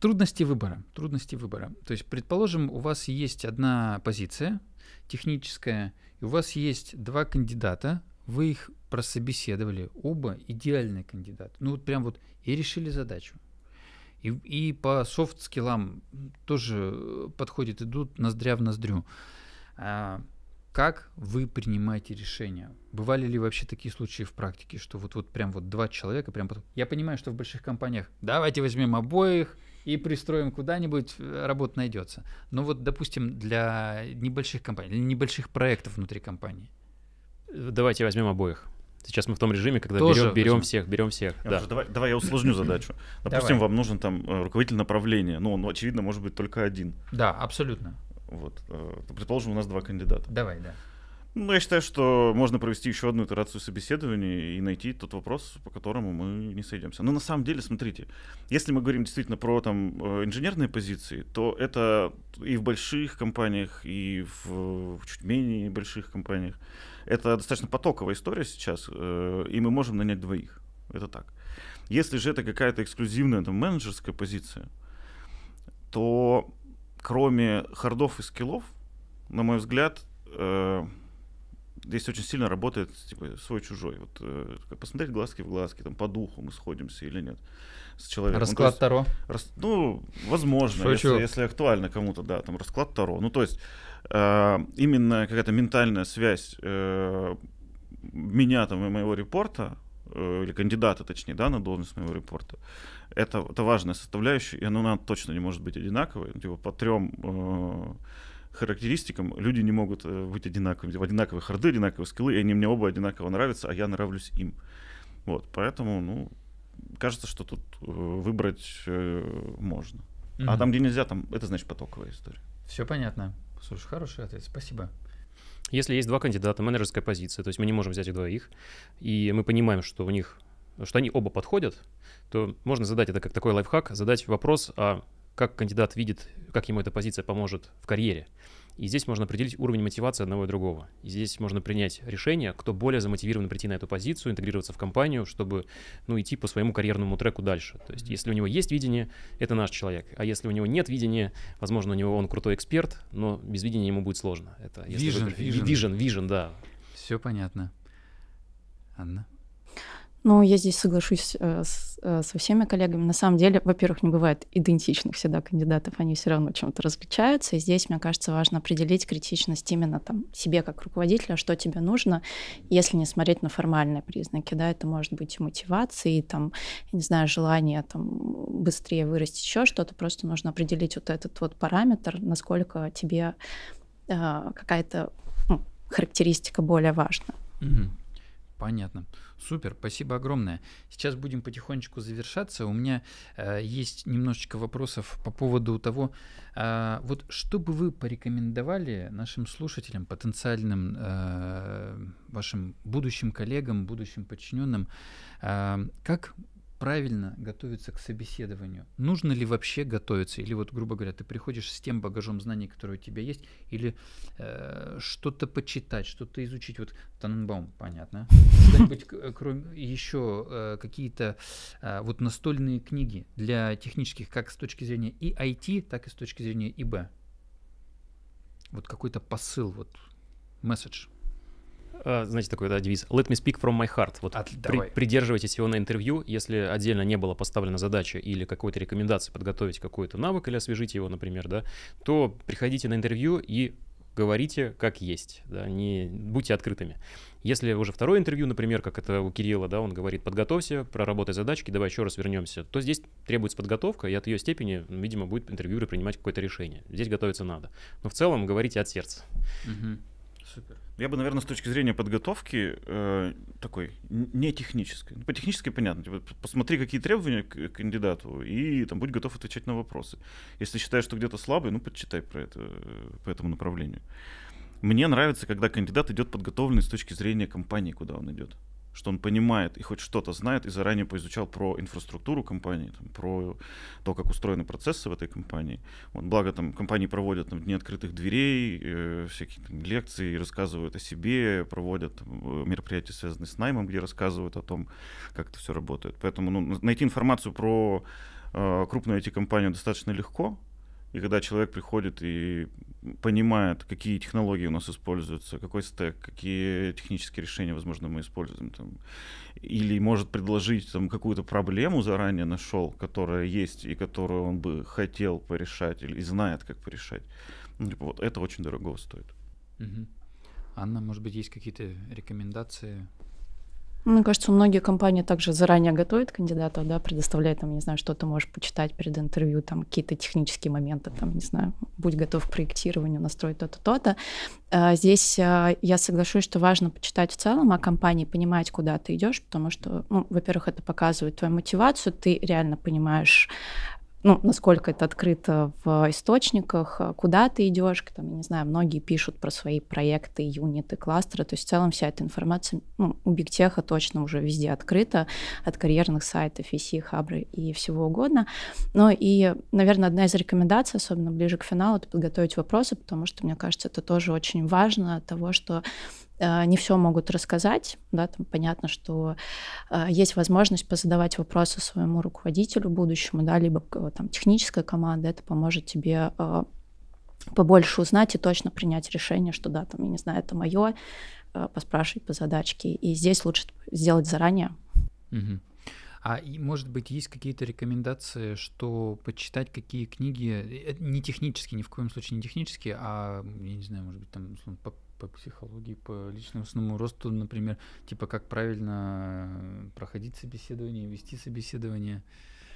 трудности выбора. Трудности выбора. То есть, предположим, у вас есть одна позиция техническая, и у вас есть два кандидата, вы их прособеседовали, оба идеальный кандидат. Ну вот прям вот и решили задачу. И, и по софт-скиллам тоже э, подходит, идут ноздря в ноздрю. А, как вы принимаете решения? Бывали ли вообще такие случаи в практике, что вот, вот прям вот два человека, прям потом... Я понимаю, что в больших компаниях давайте возьмем обоих и пристроим куда-нибудь, э, работа найдется. Но вот, допустим, для небольших компаний, для небольших проектов внутри компании. Давайте возьмем обоих. Сейчас мы в том режиме, когда Тоже, берем, берем всех, берем всех. да. Уже, давай, давай я усложню задачу. Допустим, давай. вам нужен там э, руководитель направления. Ну, он, очевидно, может быть только один. Да, абсолютно. Вот. Э, предположим, у нас два кандидата. Давай, да. Ну, я считаю, что можно провести еще одну итерацию собеседования и найти тот вопрос, по которому мы не сойдемся. Но на самом деле, смотрите, если мы говорим действительно про там э, инженерные позиции, то это и в больших компаниях, и в, в чуть менее больших компаниях это достаточно потоковая история сейчас, э, и мы можем нанять двоих. Это так. Если же это какая-то эксклюзивная там, менеджерская позиция, то кроме хардов и скиллов, на мой взгляд, э, здесь очень сильно работает типа, свой-чужой. Вот, э, посмотреть глазки в глазки, там, по духу мы сходимся или нет с человеком. Ну, расклад ну, Таро? рас, ну, возможно, если, если актуально кому-то, да, там, расклад Таро. Ну, то есть э, именно какая-то ментальная связь э, меня там и моего репорта, э, или кандидата, точнее, да, на должность моего репорта, это, это важная составляющая, и она, она точно не может быть одинаковой. Ну, типа по трем э, характеристикам люди не могут э, быть одинаковыми. Одинаковые харды, одинаковые скиллы, и они мне оба одинаково нравятся, а я нравлюсь им. Вот, поэтому, ну, кажется, что тут э, выбрать э, можно. Mm-hmm. А там, где нельзя, там это значит потоковая история. Все понятно. Слушай, хороший ответ, спасибо. Если есть два кандидата, менеджерская позиция, то есть мы не можем взять их двоих, и мы понимаем, что у них что они оба подходят, то можно задать это как такой лайфхак, задать вопрос, а как кандидат видит, как ему эта позиция поможет в карьере. И здесь можно определить уровень мотивации одного и другого. И здесь можно принять решение, кто более замотивирован прийти на эту позицию, интегрироваться в компанию, чтобы ну, идти по своему карьерному треку дальше. То есть, если у него есть видение, это наш человек. А если у него нет видения, возможно, у него он крутой эксперт, но без видения ему будет сложно. Это вижен, вижен. Вижен, вижен, да. Все понятно. Анна? Ну, я здесь соглашусь э, с, э, со всеми коллегами. На самом деле, во-первых, не бывает идентичных всегда кандидатов, они все равно чем-то различаются. И здесь, мне кажется, важно определить критичность именно там себе как руководителя, что тебе нужно, если не смотреть на формальные признаки. Да, это может быть и мотивация, и там, я не знаю, желание там быстрее вырасти, еще что-то. Просто нужно определить вот этот вот параметр, насколько тебе э, какая-то ну, характеристика более важна. Mm-hmm. Понятно. Супер, спасибо огромное. Сейчас будем потихонечку завершаться. У меня э, есть немножечко вопросов по поводу того, э, вот что бы вы порекомендовали нашим слушателям, потенциальным э, вашим будущим коллегам, будущим подчиненным, э, как правильно готовиться к собеседованию? Нужно ли вообще готовиться? Или вот, грубо говоря, ты приходишь с тем багажом знаний, который у тебя есть, или э, что-то почитать, что-то изучить? Вот Таненбаум, понятно. Что-нибудь, э, кроме еще э, какие-то э, вот настольные книги для технических, как с точки зрения и IT, так и с точки зрения ИБ. Вот какой-то посыл, вот месседж. Э, знаете, такой да, девиз «Let me speak from my heart». Вот От, при, давай. придерживайтесь его на интервью, если отдельно не было поставлена задача или какой-то рекомендации подготовить какой-то навык или освежить его, например, да, то приходите на интервью и говорите как есть, да, не будьте открытыми. Если уже второе интервью, например, как это у Кирилла, да, он говорит, подготовься, проработай задачки, давай еще раз вернемся, то здесь требуется подготовка, и от ее степени, видимо, будет интервьюер принимать какое-то решение. Здесь готовиться надо. Но в целом говорите от сердца. Угу. Я бы, наверное, с точки зрения подготовки э, такой, не технической. Ну, по технической понятно. Типа, посмотри, какие требования к кандидату, и там будь готов отвечать на вопросы. Если считаешь, что где-то слабый, ну, подчитай про это, э, по этому направлению. Мне нравится, когда кандидат идет подготовленный с точки зрения компании, куда он идет что он понимает и хоть что-то знает и заранее поизучал про инфраструктуру компании, там, про то, как устроены процессы в этой компании. Вот, благо там компании проводят там, дни открытых дверей, э, всякие там, лекции, рассказывают о себе, проводят там, э, мероприятия, связанные с наймом, где рассказывают о том, как это все работает. Поэтому ну, найти информацию про э, крупную эти компанию достаточно легко, и когда человек приходит и понимает, какие технологии у нас используются, какой стек, какие технические решения, возможно, мы используем, там, или может предложить там какую-то проблему заранее нашел, которая есть и которую он бы хотел порешать или знает, как порешать. Ну, типа, вот это очень дорого стоит. Угу. Анна, может быть, есть какие-то рекомендации мне кажется, многие компании также заранее готовят кандидата, да, предоставляют там, не знаю, что ты можешь почитать перед интервью, там какие-то технические моменты, там, не знаю, будь готов к проектированию, настроить то-то, то-то. А, здесь а, я соглашусь, что важно почитать в целом о а компании, понимать, куда ты идешь, потому что, ну, во-первых, это показывает твою мотивацию, ты реально понимаешь, ну, насколько это открыто в источниках, э, куда ты идешь, там, я не знаю, многие пишут про свои проекты, юниты, кластеры, то есть в целом вся эта информация ну, у Бигтеха точно уже везде открыта, от карьерных сайтов, VC, Хабры и всего угодно. Но и, наверное, одна из рекомендаций, особенно ближе к финалу, это подготовить вопросы, потому что, мне кажется, это тоже очень важно от того, что а, не все могут рассказать, да, там понятно, что а, есть возможность позадавать вопросы своему руководителю будущему, да, либо там техническая команда, это поможет тебе а, побольше узнать и точно принять решение, что да, там, я не знаю, это мое, поспрашивать по задачке. И здесь лучше сделать заранее. Угу. А может быть есть какие-то рекомендации, что почитать какие книги, э, не технические, ни в коем случае не технические, а я не знаю, может быть там условно, по психологии, по личностному росту, например, типа как правильно э, проходить собеседование, вести собеседование.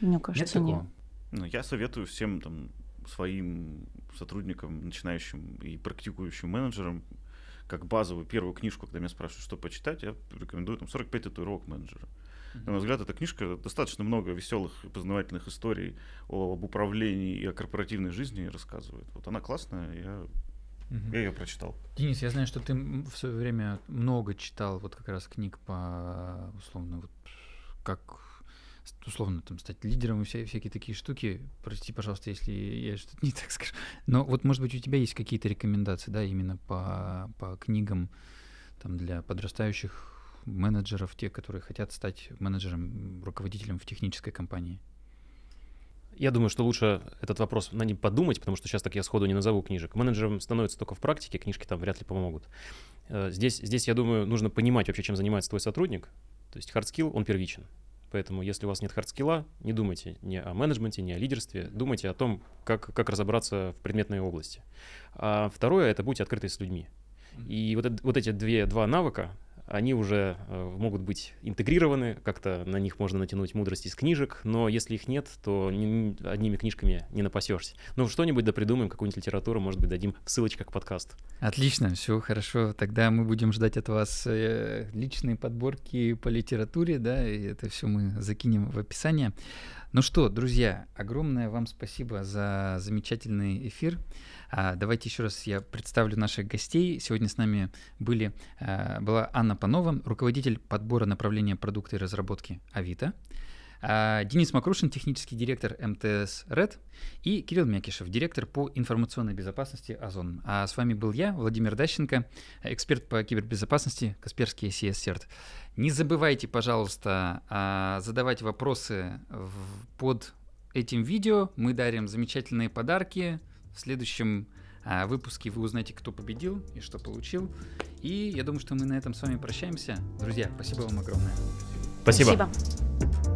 Мне кажется, нет. нет. Ну, я советую всем там своим сотрудникам, начинающим и практикующим менеджерам, как базовую первую книжку, когда меня спрашивают, что почитать, я рекомендую там 45 татуировок менеджера. На мой взгляд, эта книжка достаточно много веселых и познавательных историй об управлении и о корпоративной жизни рассказывает. Вот она классная, я Угу. Я ее прочитал. Денис, я знаю, что ты в свое время много читал вот как раз книг по условно вот как условно там стать лидером и вся, всякие такие штуки. Прости, пожалуйста, если я что-то не так скажу. Но вот, может быть, у тебя есть какие-то рекомендации, да, именно по, по книгам там для подрастающих менеджеров, те, которые хотят стать менеджером, руководителем в технической компании? Я думаю, что лучше этот вопрос на ним подумать, потому что сейчас так я сходу не назову книжек. Менеджером становится только в практике, книжки там вряд ли помогут. Э, здесь, здесь, я думаю, нужно понимать вообще, чем занимается твой сотрудник. То есть хардскилл, он первичен. Поэтому, если у вас нет хардскилла, не думайте ни о менеджменте, ни о лидерстве, думайте о том, как, как разобраться в предметной области. А второе — это будьте открыты с людьми. И вот, вот эти две, два навыка, они уже э, могут быть интегрированы, как-то на них можно натянуть мудрость из книжек, но если их нет, то одними книжками не напасешься. Ну, что-нибудь да придумаем, какую-нибудь литературу, может быть, дадим в ссылочках к подкасту. Отлично, все хорошо. Тогда мы будем ждать от вас э, личные подборки по литературе, да, и это все мы закинем в описание. Ну что, друзья, огромное вам спасибо за замечательный эфир. А, давайте еще раз я представлю наших гостей. Сегодня с нами были, а, была Анна Панова, руководитель подбора направления продукта и разработки Авито. А, Денис Макрушин, технический директор МТС РЭД, и Кирилл Мякишев, директор по информационной безопасности Озон. А с вами был я, Владимир Дащенко, эксперт по кибербезопасности Касперский CS Серт. Не забывайте, пожалуйста, а, задавать вопросы под этим видео. Мы дарим замечательные подарки. В следующем а, выпуске вы узнаете, кто победил и что получил. И я думаю, что мы на этом с вами прощаемся. Друзья, спасибо вам огромное. Спасибо. спасибо.